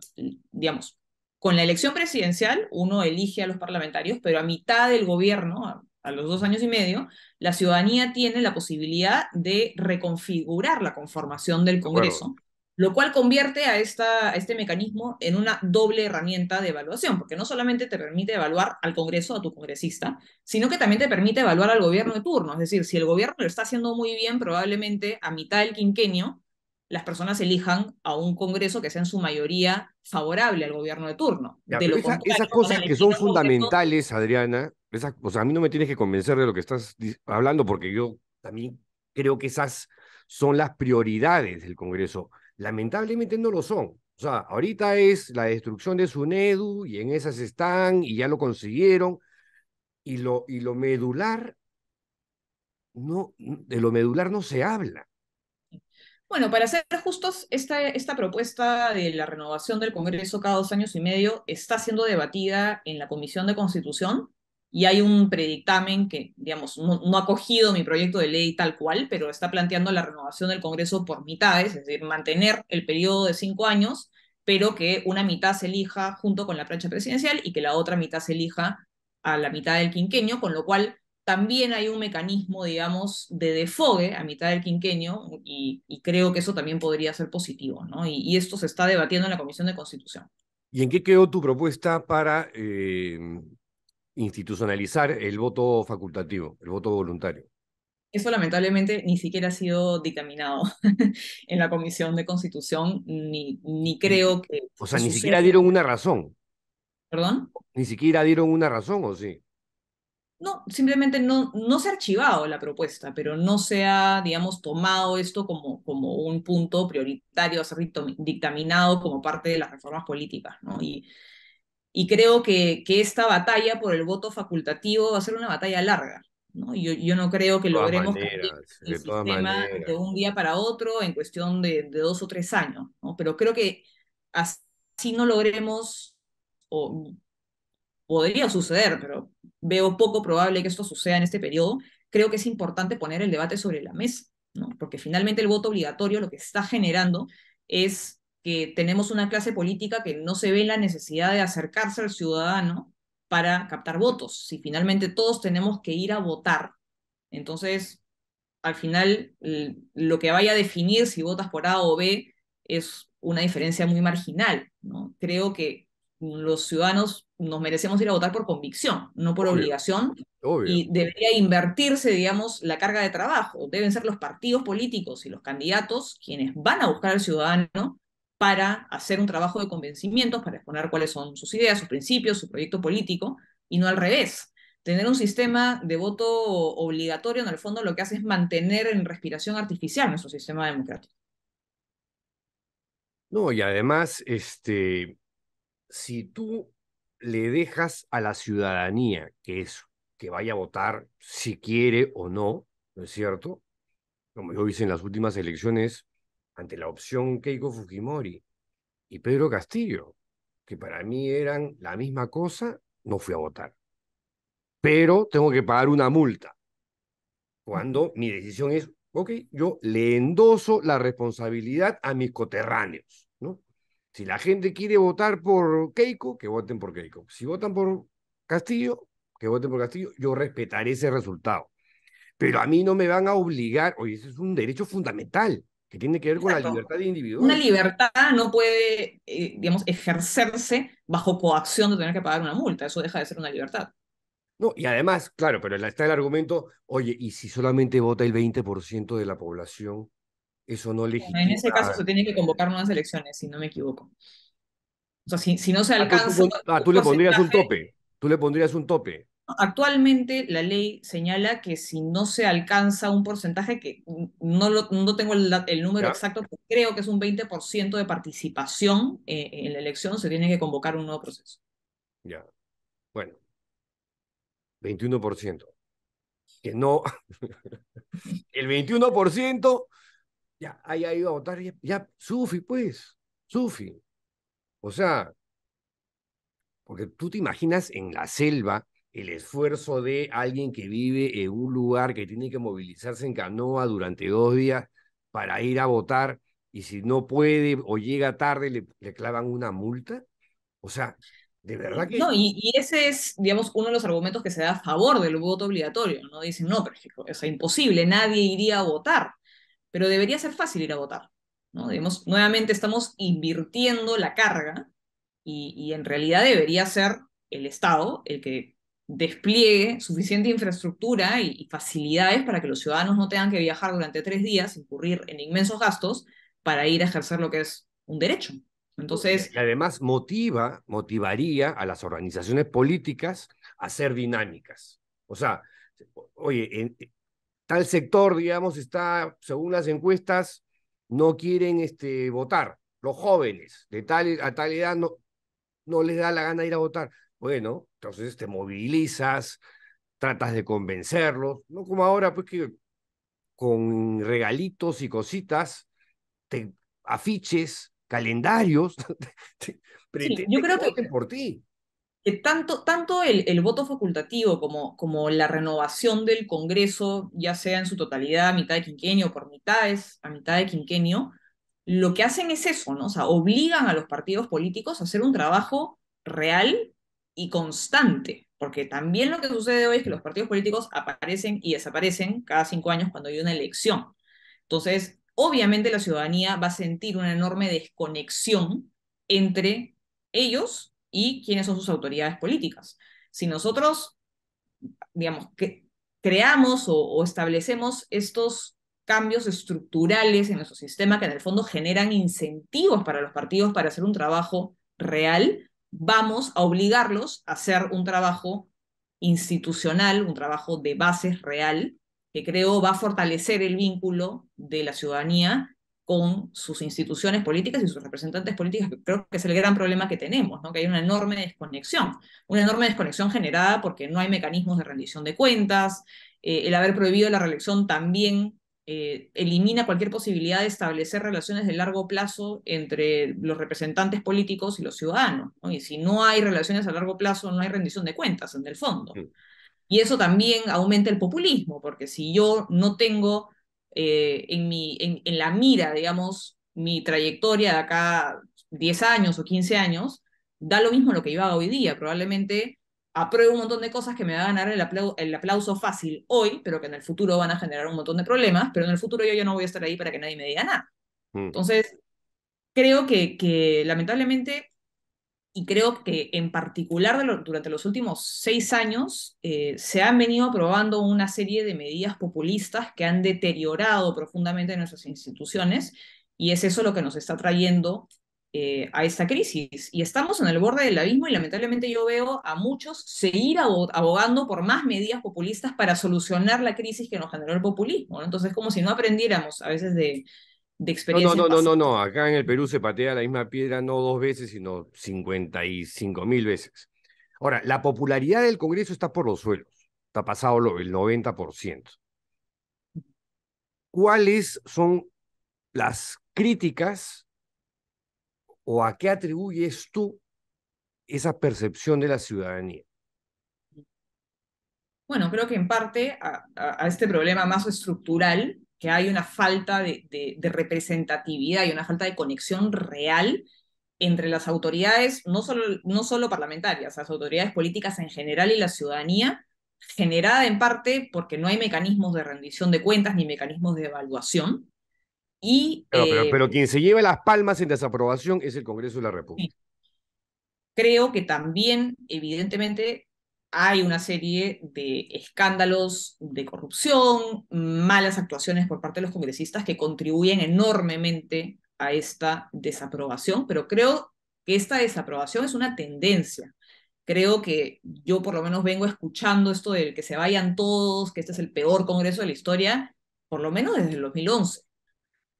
Speaker 2: digamos, con la elección presidencial, uno elige a los parlamentarios, pero a mitad del gobierno, a, los dos años y medio, la ciudadanía tiene la posibilidad de reconfigurar la conformación del Congreso, lo cual convierte a, a este mecanismo en una doble herramienta de evaluación, porque no solamente te permite evaluar al Congreso, a tu congresista, sino que también te permite evaluar al gobierno de turno. Es decir, si el gobierno lo está haciendo muy bien, probablemente a mitad del quinquenio las personas elijan a un Congreso que sea en su mayoría favorable al gobierno de turno. esas cosas que son fundamentales,
Speaker 1: Adriana, esas, o sea, a mí no me tienes que convencer de lo que estás hablando, porque yo también creo que esas son las prioridades del Congreso. Lamentablemente no lo son. O sea, ahorita es la destrucción de SUNEDU y en esas están y ya lo consiguieron. Y lo, y lo medular, no, de lo medular no se habla.
Speaker 2: Bueno, para ser justos, esta, esta propuesta de la renovación del Congreso cada dos años y medio está siendo debatida en la Comisión de Constitución y hay un predictamen que, digamos, no, ha cogido mi proyecto de ley tal cual, pero está planteando la renovación del Congreso por mitades, es decir, mantener el periodo de cinco años, pero que una mitad se elija junto con la plancha presidencial y que la otra mitad se elija a la mitad del quinquenio, con lo cual también hay un mecanismo, digamos, de defogue a mitad del quinquenio y, creo que eso también podría ser positivo, ¿no? Y, esto se está debatiendo en la Comisión de Constitución.
Speaker 1: ¿Y en qué quedó tu propuesta para eh, institucionalizar el voto facultativo, el voto voluntario?
Speaker 2: Eso lamentablemente ni siquiera ha sido dictaminado en la Comisión de Constitución, ni, ni creo que... O sea, ni siquiera
Speaker 1: dieron una razón. ¿Perdón? Ni siquiera dieron una razón, ¿o sí?
Speaker 2: No, simplemente no, no se ha archivado la propuesta, pero no se ha, digamos, tomado esto como, como un punto prioritario a ser dictaminado como parte de las reformas políticas, ¿no? Y, y creo que, que esta batalla por el voto facultativo va a ser una batalla larga, ¿no? Yo, yo no creo que logremos maneras, el sistema de un día para otro en cuestión de, de dos o tres años, ¿no? Pero creo que así no logremos, o podría suceder, pero veo poco probable que esto suceda en este periodo, creo que es importante poner el debate sobre la mesa, ¿no? porque finalmente el voto obligatorio lo que está generando es que tenemos una clase política que no se ve la necesidad de acercarse al ciudadano para captar votos. Si finalmente todos tenemos que ir a votar, entonces al final lo que vaya a definir si votas por A o B es una diferencia muy marginal. ¿no? Creo que los ciudadanos nos merecemos ir a votar por convicción, no por obligación. Y debería invertirse, digamos, la carga de trabajo. Deben ser los partidos políticos y los candidatos quienes van a buscar al ciudadano para hacer un trabajo de convencimientos, para exponer cuáles son sus ideas, sus principios, su proyecto político, y no al revés. Tener un sistema de voto obligatorio, en el fondo, lo que hace es mantener en respiración artificial nuestro sistema democrático.
Speaker 1: No, y además, este, si tú le dejas a la ciudadanía, que es que vaya a votar si quiere o no, ¿no es cierto? Como yo hice en las últimas elecciones, ante la opción Keiko Fujimori y Pedro Castillo, que para mí eran la misma cosa, no fui a votar. Pero tengo que pagar una multa. Cuando mi decisión es, ok, yo le endoso la responsabilidad a mis coterráneos. Si la gente quiere votar por Keiko, que voten por Keiko. Si votan por Castillo, que voten por Castillo. Yo respetaré ese resultado. Pero a mí no me van a obligar, oye, ese es un derecho fundamental que tiene que ver con la libertad de individual. Una libertad
Speaker 2: no puede, eh, digamos, ejercerse bajo coacción de tener que pagar una multa, eso deja de ser una libertad.
Speaker 1: No, y además, claro, pero está el argumento, oye, ¿y si solamente vota el 20% de la población? Eso no legitima. En ese caso se
Speaker 2: tiene que convocar nuevas elecciones, si no me equivoco. O sea, si, no se ah, pues alcanza. Ah, tú, le pondrías un
Speaker 1: tope. Tú le pondrías un tope.
Speaker 2: Actualmente la ley señala que si no se alcanza un porcentaje, que no, no tengo el, número exacto, pero creo que es un 20% de participación eh, en la elección, se tiene que convocar un nuevo proceso.
Speaker 1: Ya. Bueno. 21%. Que no. el 21% ya haya ido a votar, ya, Sufi, pues, Sufi. O sea, porque tú te imaginas en la selva el esfuerzo de alguien que vive en un lugar que tiene que movilizarse en canoa durante dos días para ir a votar y si no puede o llega tarde le, clavan una multa. O sea, de
Speaker 2: verdad que... No, y, ese es, digamos, uno de los argumentos que se da a favor del voto obligatorio, ¿no? Dicen, no, pero es o sea, imposible, nadie iría a votar pero debería ser fácil ir a votar. ¿no? nuevamente estamos invirtiendo la carga y, en realidad debería ser el Estado el que despliegue suficiente infraestructura y, facilidades para que los ciudadanos no tengan que viajar durante tres días, incurrir en inmensos gastos para ir a ejercer lo que es un derecho.
Speaker 1: Entonces, además motiva, motivaría a las organizaciones políticas a ser dinámicas. O sea, oye, en, tal sector, digamos, está, según las encuestas, no quieren este, votar. Los jóvenes de tal, a tal edad no, no les da la gana ir a votar. Bueno, entonces te movilizas, tratas de convencerlos, no como ahora, pues que con regalitos y cositas, afiches, calendarios, sí, yo creo
Speaker 2: por ti que tanto, tanto el, voto facultativo como, como, la renovación del Congreso, ya sea en su totalidad, a mitad de quinquenio, o por mitades, a mitad de quinquenio, lo que hacen es eso, ¿no? O sea, obligan a los partidos políticos a hacer un trabajo real y constante, porque también lo que sucede hoy es que los partidos políticos aparecen y desaparecen cada cinco años cuando hay una elección. Entonces, obviamente la ciudadanía va a sentir una enorme desconexión entre ellos y quiénes son sus autoridades políticas. Si nosotros, digamos, que creamos o, o establecemos estos cambios estructurales en nuestro sistema que en el fondo generan incentivos para los partidos para hacer un trabajo real, vamos a obligarlos a hacer un trabajo institucional, un trabajo de bases real, que creo va a fortalecer el vínculo de la ciudadanía con sus instituciones políticas y sus representantes políticos, que creo que es el gran problema que tenemos, que hay una enorme desconexión, una enorme desconexión generada porque no hay mecanismos de rendición de cuentas, eh, el haber prohibido la reelección también eh, elimina cualquier posibilidad de establecer relaciones de largo plazo entre los representantes políticos y los ciudadanos, y si no hay relaciones a largo plazo, no hay rendición de cuentas en el fondo. Y eso también aumenta el populismo, porque si yo no tengo eh, en, mi, en, la mira, digamos, mi trayectoria de acá 10 años o 15 años, da lo mismo lo que yo hago hoy día. Probablemente apruebe un montón de cosas que me va a ganar el, aplauso fácil hoy, pero que en el futuro van a generar un montón de problemas, pero en el futuro yo ya no voy a estar ahí para que nadie me diga nada. Mm. Entonces, creo que, que lamentablemente y creo que en particular durante los últimos seis años eh, se han venido aprobando una serie de medidas populistas que han deteriorado profundamente nuestras instituciones y es eso lo que nos está trayendo eh, a esta crisis. Y estamos en el borde del abismo y lamentablemente yo veo a muchos seguir abogando por más medidas populistas para solucionar la crisis que nos generó el populismo. Entonces es como si no aprendiéramos a veces de, no, no, no, no,
Speaker 1: no, acá en el Perú se patea la misma piedra no dos veces, sino 55 mil veces. Ahora, la popularidad del Congreso está por los suelos, está pasado el 90%. ¿Cuáles son las críticas o a qué atribuyes tú esa percepción de la ciudadanía?
Speaker 2: Bueno, creo que en parte a este problema más estructural que hay una falta de, representatividad y una falta de conexión real entre las autoridades, no solo, no solo parlamentarias, las autoridades políticas en general y la ciudadanía, generada en parte porque no hay mecanismos de rendición de cuentas ni mecanismos de evaluación. Y, pero, pero eh,
Speaker 1: quien se lleva las palmas en desaprobación es el Congreso de la República.
Speaker 2: Creo que también, evidentemente, hay una serie de escándalos de corrupción, malas actuaciones por parte de los congresistas que contribuyen enormemente a esta desaprobación, pero creo que esta desaprobación es una tendencia. Creo que yo por lo menos vengo escuchando esto del que se vayan todos, que este es el peor Congreso de la historia, por lo menos desde el 2011.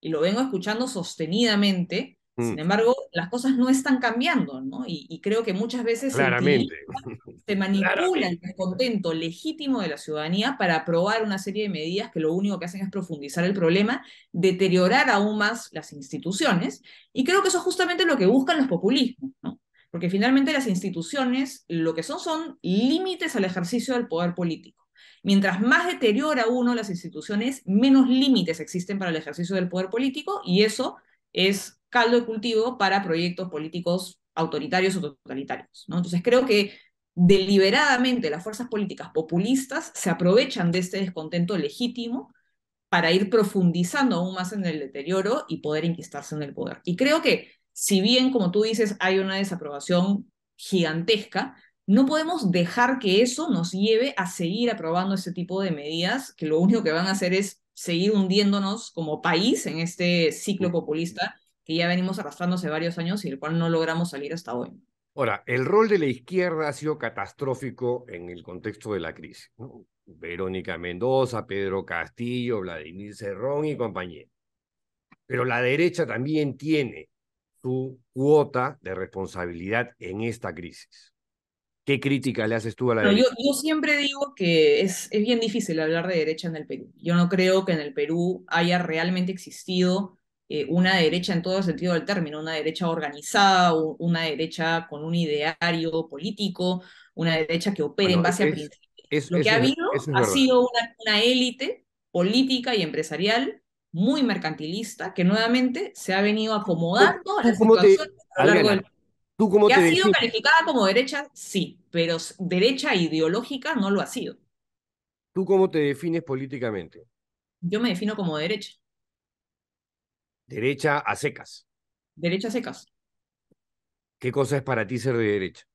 Speaker 2: Y lo vengo escuchando sostenidamente Mm. Sin embargo, las cosas no están cambiando, ¿no? Y, creo que muchas veces se, manipula el descontento legítimo de la ciudadanía para aprobar una serie de medidas que lo único que hacen es profundizar el problema, deteriorar aún más las instituciones, y creo que eso es justamente lo que buscan los populismos, ¿no? Porque finalmente las instituciones lo que son son límites al ejercicio del poder político. Mientras más deteriora uno las instituciones, menos límites existen para el ejercicio del poder político y eso es caldo de cultivo para proyectos políticos autoritarios o totalitarios. ¿no? Entonces creo que deliberadamente las fuerzas políticas populistas se aprovechan de este descontento legítimo para ir profundizando aún más en el deterioro y poder inquistarse en el poder. Y creo que si bien, como tú dices, hay una desaprobación gigantesca, no podemos dejar que eso nos lleve a seguir aprobando ese tipo de medidas que lo único que van a hacer es seguir hundiéndonos como país en este ciclo populista que ya venimos arrastrándose varios años y del cual no logramos salir hasta hoy.
Speaker 1: Ahora, el rol de la izquierda ha sido catastrófico en el contexto de la crisis. Verónica Mendoza, Pedro Castillo, Vladimir Cerrón y compañía. Pero la derecha también tiene su cuota de responsabilidad en esta crisis. ¿Qué crítica le haces tú a la derecha?
Speaker 2: Yo, siempre digo que es, es bien difícil hablar de derecha en el Perú. Yo no creo que en el Perú haya realmente existido eh, una derecha en todo sentido del término, una derecha organizada, una derecha con un ideario político, una derecha que opere en base a principios. Lo que ha habido ha sido una, élite política y empresarial muy mercantilista que nuevamente se ha venido acomodando a la situación a lo largo del ¿tú cómo ha sido calificada como derecha, sí, pero derecha ideológica no lo ha sido.
Speaker 1: ¿Tú cómo te defines políticamente?
Speaker 2: Yo me defino como derecha.
Speaker 1: Derecha a secas.
Speaker 2: Derecha a secas.
Speaker 1: ¿Qué cosa es para ti ser de derecha?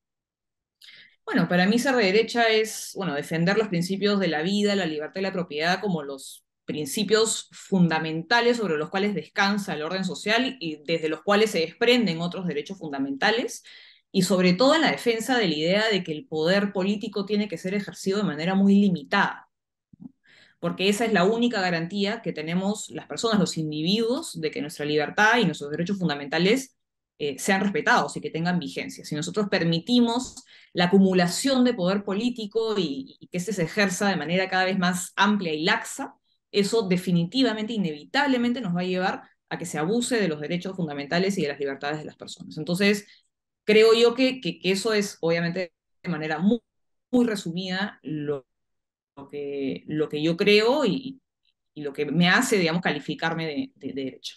Speaker 2: Bueno, para mí ser de derecha es, bueno, defender los principios de la vida, la libertad y la propiedad como los principios fundamentales sobre los cuales descansa el orden social y desde los cuales se desprenden otros derechos fundamentales, y sobre todo en la defensa de la idea de que el poder político tiene que ser ejercido de manera muy limitada porque esa es la única garantía que tenemos las personas, los individuos, de que nuestra libertad y nuestros derechos fundamentales eh, sean respetados y que tengan vigencia. Si nosotros permitimos la acumulación de poder político y, que este se ejerza de manera cada vez más amplia y laxa, eso definitivamente, inevitablemente nos va a llevar a que se abuse de los derechos fundamentales y de las libertades de las personas. Entonces, creo yo que, eso es, obviamente, de manera muy, resumida lo lo que, lo que yo creo y, lo que me hace, digamos, calificarme de, derecha.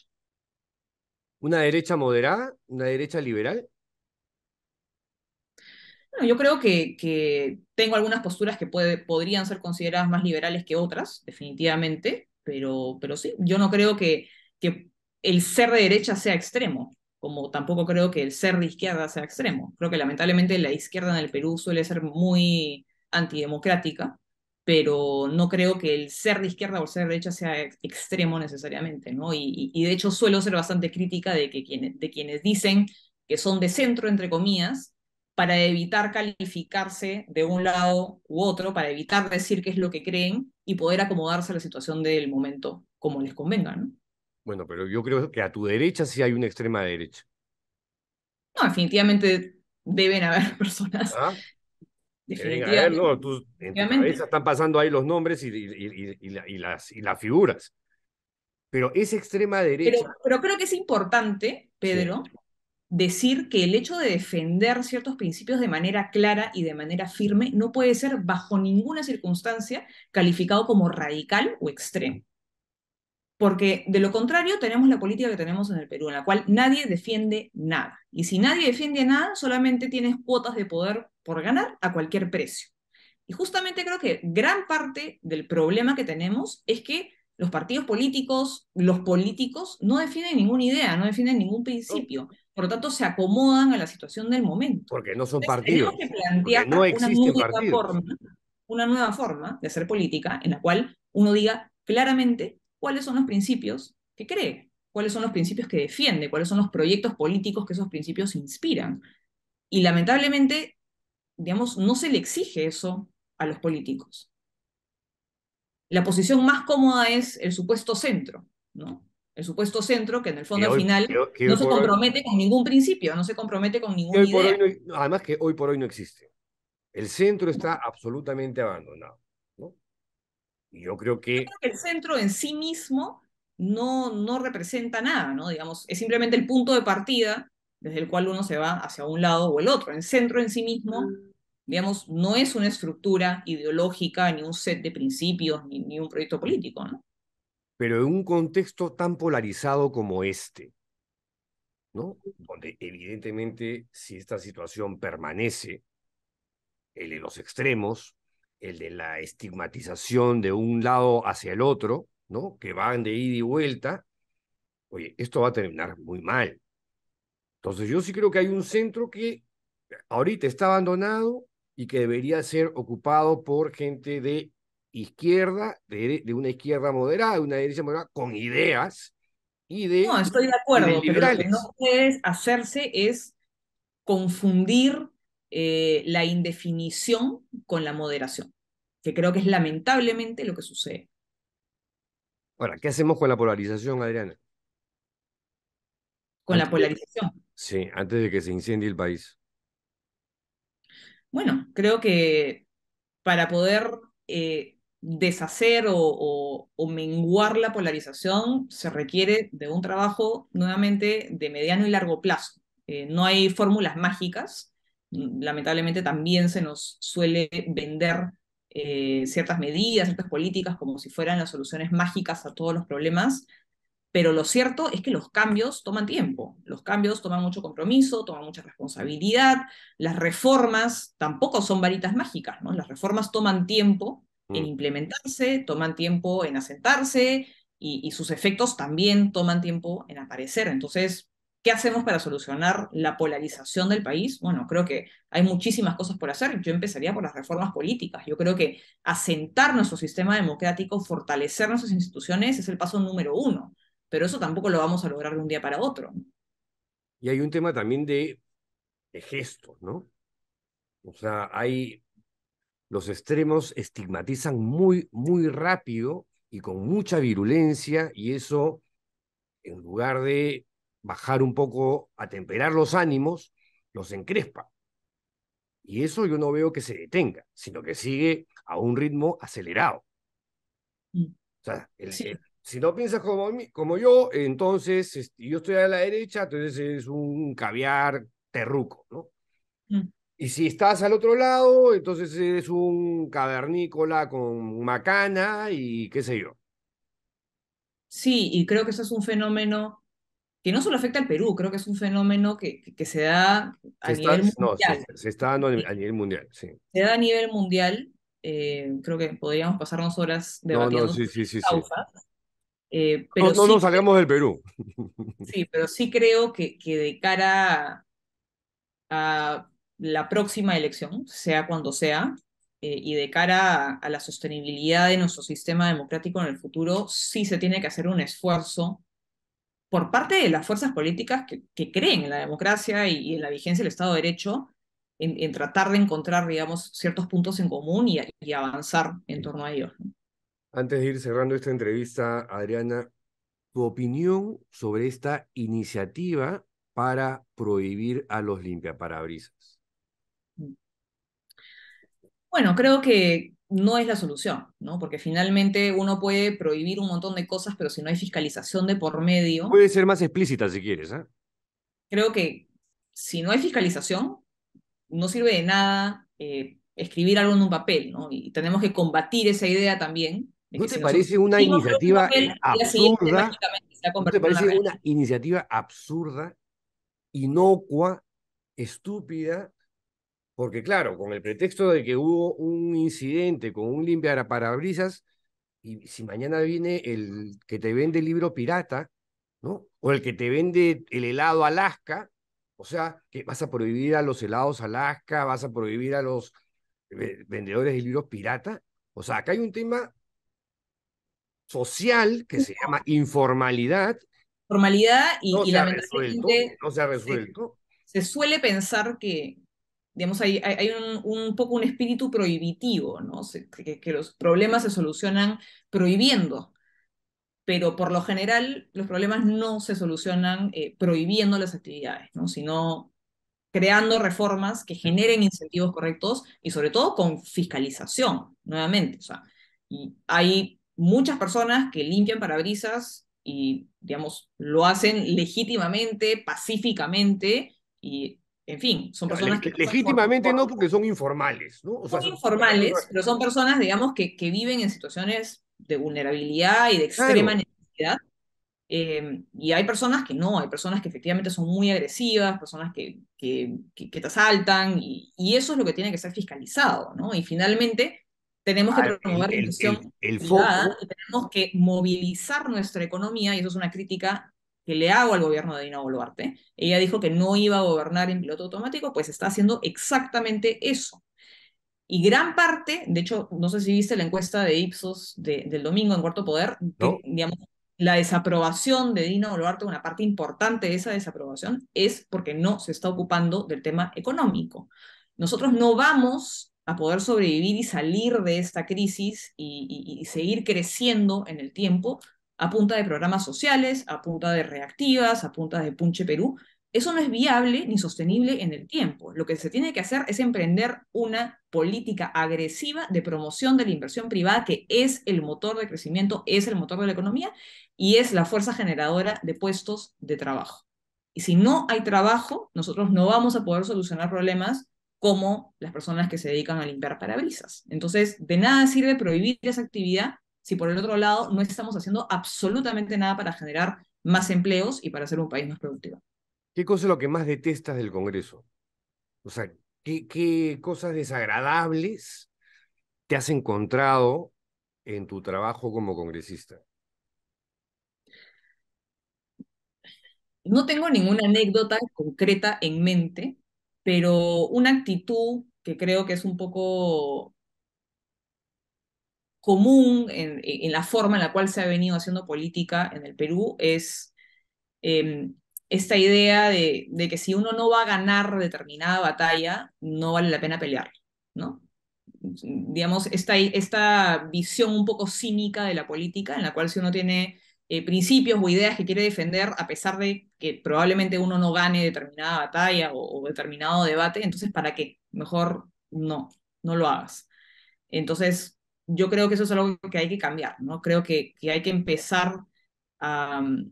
Speaker 1: ¿Una derecha moderada? ¿Una derecha liberal?
Speaker 2: Bueno, yo creo que, tengo algunas posturas que podrían ser consideradas más liberales que otras, definitivamente, pero, pero sí, yo no creo que, que el ser de derecha sea extremo, como tampoco creo que el ser de izquierda sea extremo. Creo que lamentablemente la izquierda en el Perú suele ser muy antidemocrática pero no creo que el ser de izquierda o el ser de derecha sea extremo necesariamente, ¿no? Y, de hecho suelo ser bastante crítica de, que quienes, dicen que son de centro, entre comillas, para evitar calificarse de un lado u otro, para evitar decir qué es lo que creen y poder acomodarse a la situación del momento como les convenga, ¿no?
Speaker 1: Bueno, pero yo creo que a tu derecha sí hay una extrema derecha.
Speaker 2: No, definitivamente deben haber personas ¿Ah?
Speaker 1: Definitivamente. están pasando ahí los nombres y, las, figuras. Pero es extrema derecha.
Speaker 2: Pero, creo que es importante, Pedro, decir que el hecho de defender ciertos principios de manera clara y de manera firme no puede ser bajo ninguna circunstancia calificado como radical o extremo. Porque de lo contrario tenemos la política que tenemos en el Perú, en la cual nadie defiende nada. Y si nadie defiende nada, solamente tienes cuotas de poder por ganar a cualquier precio. Y justamente creo que gran parte del problema que tenemos es que los partidos políticos, los políticos no defienden ninguna idea, no defienden ningún principio. Por lo tanto, se acomodan a la situación del momento.
Speaker 1: Porque no son partidos. Tenemos
Speaker 2: que plantear una nueva forma, una nueva forma de hacer política en la cual uno diga claramente cuáles son los principios que cree, cuáles son los principios que defiende, cuáles son los proyectos políticos que esos principios inspiran. Y lamentablemente digamos, no se le exige eso a los políticos. La posición más cómoda es el supuesto centro, ¿no? El supuesto centro que en el fondo al final no se compromete con ningún principio, no se compromete con ningún
Speaker 1: además que hoy por hoy no existe. El centro está absolutamente abandonado, ¿no? Y yo creo que... creo
Speaker 2: que el centro en sí mismo no, no representa nada, ¿no? Digamos, es simplemente el punto de partida desde el cual uno se va hacia un lado o el otro. El centro en sí mismo mm digamos, no es una estructura ideológica, ni un set de principios, ni, un proyecto político. ¿no?
Speaker 1: Pero en un contexto tan polarizado como este, ¿no? donde evidentemente si esta situación permanece, el de los extremos, el de la estigmatización de un lado hacia el otro, ¿no? que van de ida y vuelta, oye, esto va a terminar muy mal. Entonces yo sí creo que hay un centro que ahorita está abandonado, y que debería ser ocupado por gente de izquierda, de, una izquierda moderada, de una derecha moderada, con ideas
Speaker 2: y No, estoy de acuerdo, pero lo que no puedes hacerse es confundir eh, la indefinición con la moderación, que creo que es lamentablemente lo que sucede.
Speaker 1: Ahora, ¿qué hacemos con la polarización, Adriana? Con la
Speaker 2: polarización.
Speaker 1: Sí, antes de que se incendie el país
Speaker 2: bueno, creo que para poder eh, deshacer o, menguar la polarización se requiere de un trabajo nuevamente de mediano y largo plazo. Eh, no hay fórmulas mágicas. Mm, lamentablemente también se nos suele vender eh, ciertas medidas, ciertas políticas como si fueran las soluciones mágicas a todos los problemas. Pero lo cierto es que los cambios toman tiempo, los cambios toman mucho compromiso, toman mucha responsabilidad, las reformas tampoco son varitas mágicas, ¿no? Las reformas toman tiempo en mm. implementarse, toman tiempo en asentarse y sus efectos también toman tiempo en aparecer. Entonces, ¿qué hacemos para solucionar la polarización del país? Bueno, creo que hay muchísimas cosas por hacer. Yo empezaría por las reformas políticas. Yo creo que asentar nuestro sistema democrático, fortalecer nuestras instituciones es el paso número uno pero eso tampoco lo vamos a lograr de un día para otro.
Speaker 1: Y hay un tema también de, gestos, ¿no? O sea, hay, los extremos estigmatizan muy, muy rápido y con mucha virulencia y eso, en lugar de bajar un poco, atemperar los ánimos, los encrespa. Y eso yo no veo que se detenga, sino que sigue a un ritmo acelerado. Mm. O sea, el, si no piensas como, como yo, entonces este, yo estoy a la derecha, entonces es un caviar terruco, ¿no? Mm. Y si estás al otro lado, entonces eres
Speaker 2: un cavernícola con macana y qué sé yo. Sí, y creo que eso es un fenómeno que no solo afecta al Perú, creo que es un fenómeno que, que se da a nivel mundial.
Speaker 1: se, está dando a nivel mundial, sí.
Speaker 2: Se da a nivel mundial, eh, creo que podríamos pasarnos horas debatiendo no, no, eh, pero no, no
Speaker 1: salgamos del Perú. Sí,
Speaker 2: pero sí creo que, que de cara a, la próxima elección, sea cuando sea, eh, y de cara a, la sostenibilidad de nuestro sistema democrático en el futuro, sí se tiene que hacer un esfuerzo por parte de las fuerzas políticas que, creen en la democracia y, en la vigencia del Estado de Derecho, en, tratar de encontrar, digamos, ciertos puntos en común y, avanzar en torno a ellos.
Speaker 1: Antes de ir cerrando esta entrevista, Adriana, tu opinión sobre esta iniciativa para prohibir a los limpiaparabrisas. Mm.
Speaker 2: Bueno, creo que no es la solución, ¿no? Porque finalmente uno puede prohibir un montón de cosas, pero si no hay fiscalización de por medio. Puede
Speaker 1: ser más explícita si quieres, ¿eh?
Speaker 2: Creo que si no hay fiscalización, no sirve de nada eh, escribir algo en un papel, ¿no? Y tenemos que combatir esa idea también ¿No te parece una iniciativa
Speaker 1: absurda? inocua, estúpida? Porque claro, con el pretexto de que hubo un incidente con un a parabrisas, y si mañana viene el que te vende el libro pirata, ¿no? O el que te vende el helado Alaska, o sea, que vas a prohibir a los helados Alaska, vas a prohibir a los eh, vendedores de libros pirata. O sea, acá hay un tema social que se llama informalidad. formalidad y, no y resuelto, no se resuelto.
Speaker 2: Se, suele pensar que, digamos, hay, un, poco un espíritu prohibitivo, ¿no? que, los problemas se solucionan prohibiendo pero por lo general los problemas no se solucionan eh, prohibiendo las actividades, ¿no? sino creando reformas que generen incentivos correctos y sobre todo con fiscalización, nuevamente. O sea, y hay muchas personas que limpian parabrisas y, digamos, lo hacen legítimamente, pacíficamente y en fin, son personas que... Legítimamente no porque son informales, ¿no? son informales, pero son personas, digamos, que, que, viven en situaciones de vulnerabilidad y de extrema necesidad. Em, y hay personas que no, hay personas que efectivamente son muy agresivas, personas que, que, que te asaltan, y, y, eso es lo que tiene que ser fiscalizado, ¿no? Y finalmente, tenemos que ah, promover la inversión
Speaker 1: tenemos
Speaker 2: que movilizar nuestra economía, y eso es una crítica que le hago al gobierno de Dina Boluarte. Ella dijo que no iba a gobernar en piloto automático, pues está haciendo exactamente eso. Y gran parte, de hecho, no sé si viste la encuesta de Ipsos del domingo en Cuarto Poder, digamos, la desaprobación de Dina Boluarte, una parte importante de esa desaprobación, es porque no se está ocupando del tema económico. Nosotros no vamos a poder sobrevivir y salir de esta crisis y, seguir creciendo en el tiempo a punta de programas sociales, a punta de reactivas, a punta de Punche Perú, eso no es viable ni sostenible en el tiempo. Lo que se tiene que hacer es emprender una política agresiva de promoción de la inversión privada, que es el motor de crecimiento, es el motor de la economía y es la fuerza generadora de puestos de trabajo. Y si no hay trabajo, nosotros no vamos a poder solucionar problemas como las personas que se dedican a limpiar parabrisas. Entonces, de nada sirve prohibir esa actividad si por el otro lado no estamos haciendo absolutamente nada para generar más empleos y para hacer un país más productivo. ¿Qué cosa es lo que más
Speaker 1: detestas del Congreso? O sea, ¿qué, qué
Speaker 2: cosas desagradables
Speaker 1: te has encontrado en tu trabajo como congresista?
Speaker 2: No tengo ninguna anécdota concreta en mente, pero una actitud que creo que es un poco común en, la forma en la cual se ha venido haciendo política en el Perú es em, esta idea de, que si uno no va a ganar determinada batalla, no vale la pena pelear, ¿no? Digamos, esta, esta visión un poco cínica de la política en la cual si uno tiene eh, principios o ideas que quiere defender a pesar de que probablemente uno no gane determinada batalla o, determinado debate, entonces ¿para qué? Mejor no, no lo hagas. Entonces, yo creo que eso es algo que hay que cambiar, ¿no? Creo que, que hay que empezar a, mm,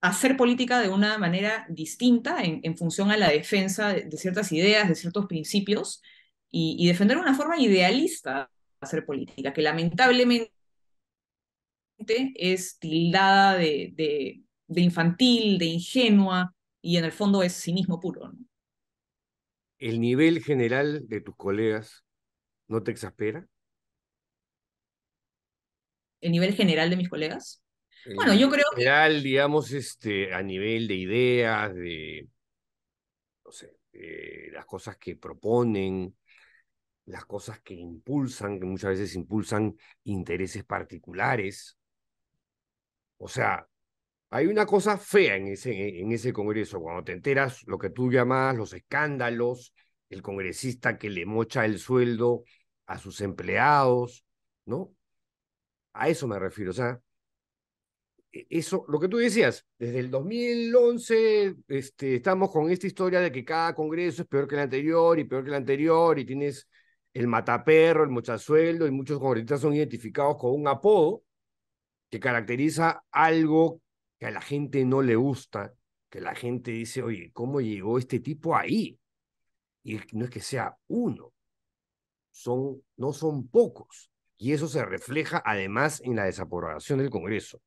Speaker 2: hacer política de una manera distinta en, función a la defensa de, ciertas ideas, de ciertos principios, y, y defender una forma idealista de hacer política, que lamentablemente es tildada de, infantil, de ingenua, y en el fondo es cinismo puro.
Speaker 1: ¿El nivel general de tus colegas no te exaspera?
Speaker 2: ¿El nivel general de mis colegas? bueno, yo
Speaker 1: creo general, digamos, este, a nivel de ideas, de, no sé, las cosas que proponen, las cosas que impulsan, que muchas veces impulsan intereses particulares. O sea, hay una cosa fea en ese, en ese Congreso, cuando te enteras lo que tú llamas los escándalos, el congresista que le mocha el sueldo a sus empleados, ¿no? A eso me refiero, o sea, e, eso, lo que tú decías, desde el 2011 este, estamos con esta historia de que cada congreso es peor que el anterior y peor que el anterior y tienes el mataperro, el sueldo, y muchos congresistas son identificados con un apodo que caracteriza algo que a la gente no le gusta, que la gente dice, oye, ¿cómo llegó este tipo ahí? Y no es que sea uno, son, no son pocos. Y eso se refleja además en la desaprobación del Congreso.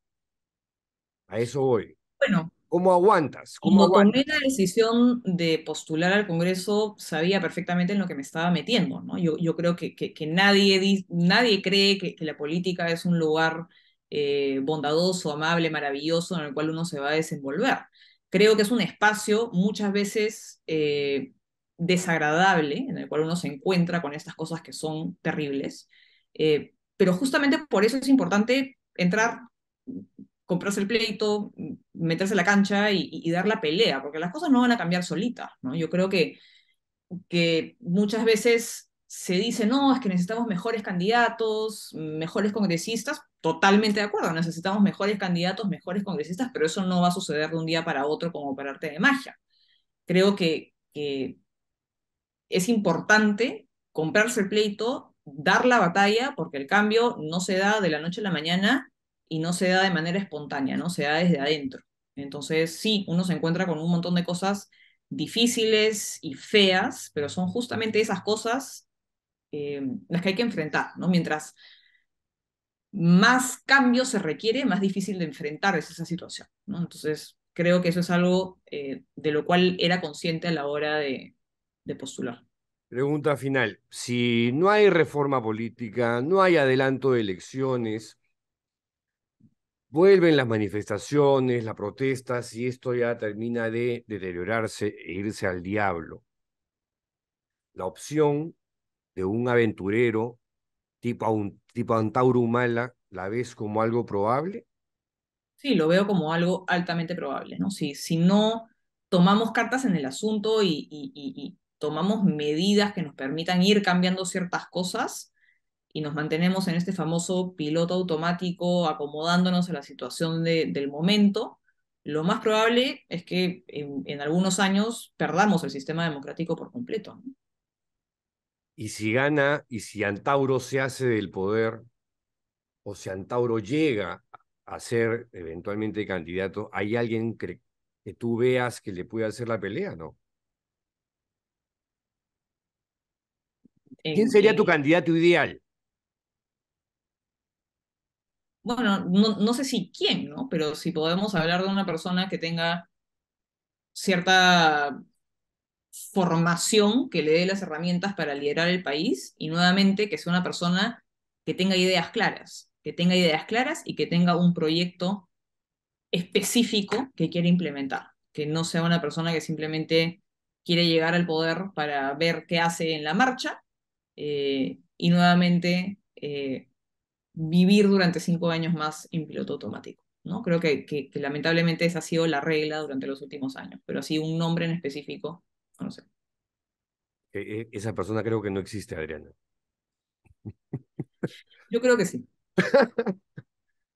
Speaker 1: A eso voy.
Speaker 2: Bueno, ¿Cómo aguantas? Como tomé la decisión de postular al Congreso, sabía perfectamente en lo que me estaba metiendo, ¿no? Yo, yo creo que, que, nadie, nadie cree que, que, la política es un lugar eh, bondadoso, amable, maravilloso en el cual uno se va a desenvolver. Creo que es un espacio muchas veces eh, desagradable en el cual uno se encuentra con estas cosas que son terribles, eh, pero justamente por eso es importante entrar, comprarse el pleito, meterse a la cancha y, dar la pelea, porque las cosas no van a cambiar solitas, Yo creo que, que muchas veces se dice, no, es que necesitamos mejores candidatos, mejores congresistas, totalmente de acuerdo, necesitamos mejores candidatos, mejores congresistas, pero eso no va a suceder de un día para otro como para arte de magia. Creo que, es importante comprarse el pleito, dar la batalla, porque el cambio no se da de la noche a la mañana y no se da de manera espontánea, ¿no? Se da desde adentro. Entonces, sí, uno se encuentra con un montón de cosas difíciles y feas, pero son justamente esas cosas eh, las que hay que enfrentar, ¿no? Mientras más cambio se requiere, más difícil de enfrentar es esa situación. Entonces, creo que eso es algo eh, de lo cual era consciente a la hora de, de postular.
Speaker 1: Pregunta final. Si no hay reforma política, no hay adelanto de elecciones, vuelven las manifestaciones, las protestas y esto ya termina de deteriorarse e irse al diablo. La opción de un aventurero tipo, un, tipo Antaurumala, ¿la ves como algo probable?
Speaker 2: Sí, lo veo como algo altamente probable, ¿no? Si, si no tomamos cartas en el asunto y, tomamos medidas que nos permitan ir cambiando ciertas cosas y nos mantenemos en este famoso piloto automático, acomodándonos a la situación del momento, lo más probable es que en, en, algunos años perdamos el sistema democrático por completo. ¿no?
Speaker 1: Y si gana, y si Antauro se hace del poder, o si Antauro llega a ser eventualmente candidato, ¿hay alguien que, tú veas que le puede hacer la pelea? No. ¿Quién sería tu candidato ideal?
Speaker 2: Bueno, no, no, sé si quién, ¿no? Pero si podemos hablar de una persona que tenga cierta formación que le dé las herramientas para liderar el país y nuevamente que sea una persona que tenga ideas claras, que tenga ideas claras y que tenga un proyecto específico que quiere implementar, que no sea una persona que simplemente quiere llegar al poder para ver qué hace en la marcha eh, y nuevamente eh, vivir durante cinco años más en piloto automático. ¿no? Creo que, lamentablemente esa ha sido la regla durante los últimos años, pero así un nombre en específico
Speaker 1: e, e, esa persona creo que no existe, Adriana.
Speaker 2: Yo creo que sí.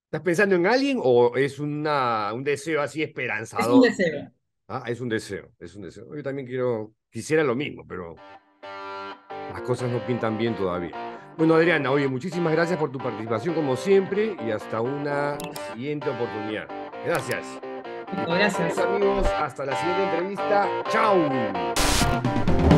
Speaker 2: ¿Estás pensando
Speaker 1: en alguien o es una, un deseo así esperanzador? Es un deseo. Ah, es un deseo, es un deseo. Yo también quiero, quisiera lo mismo, pero las cosas no pintan bien todavía. Bueno, Adriana, oye, muchísimas gracias por tu participación como siempre y hasta una siguiente oportunidad. Gracias. Gracias. hasta la siguiente entrevista. Chao.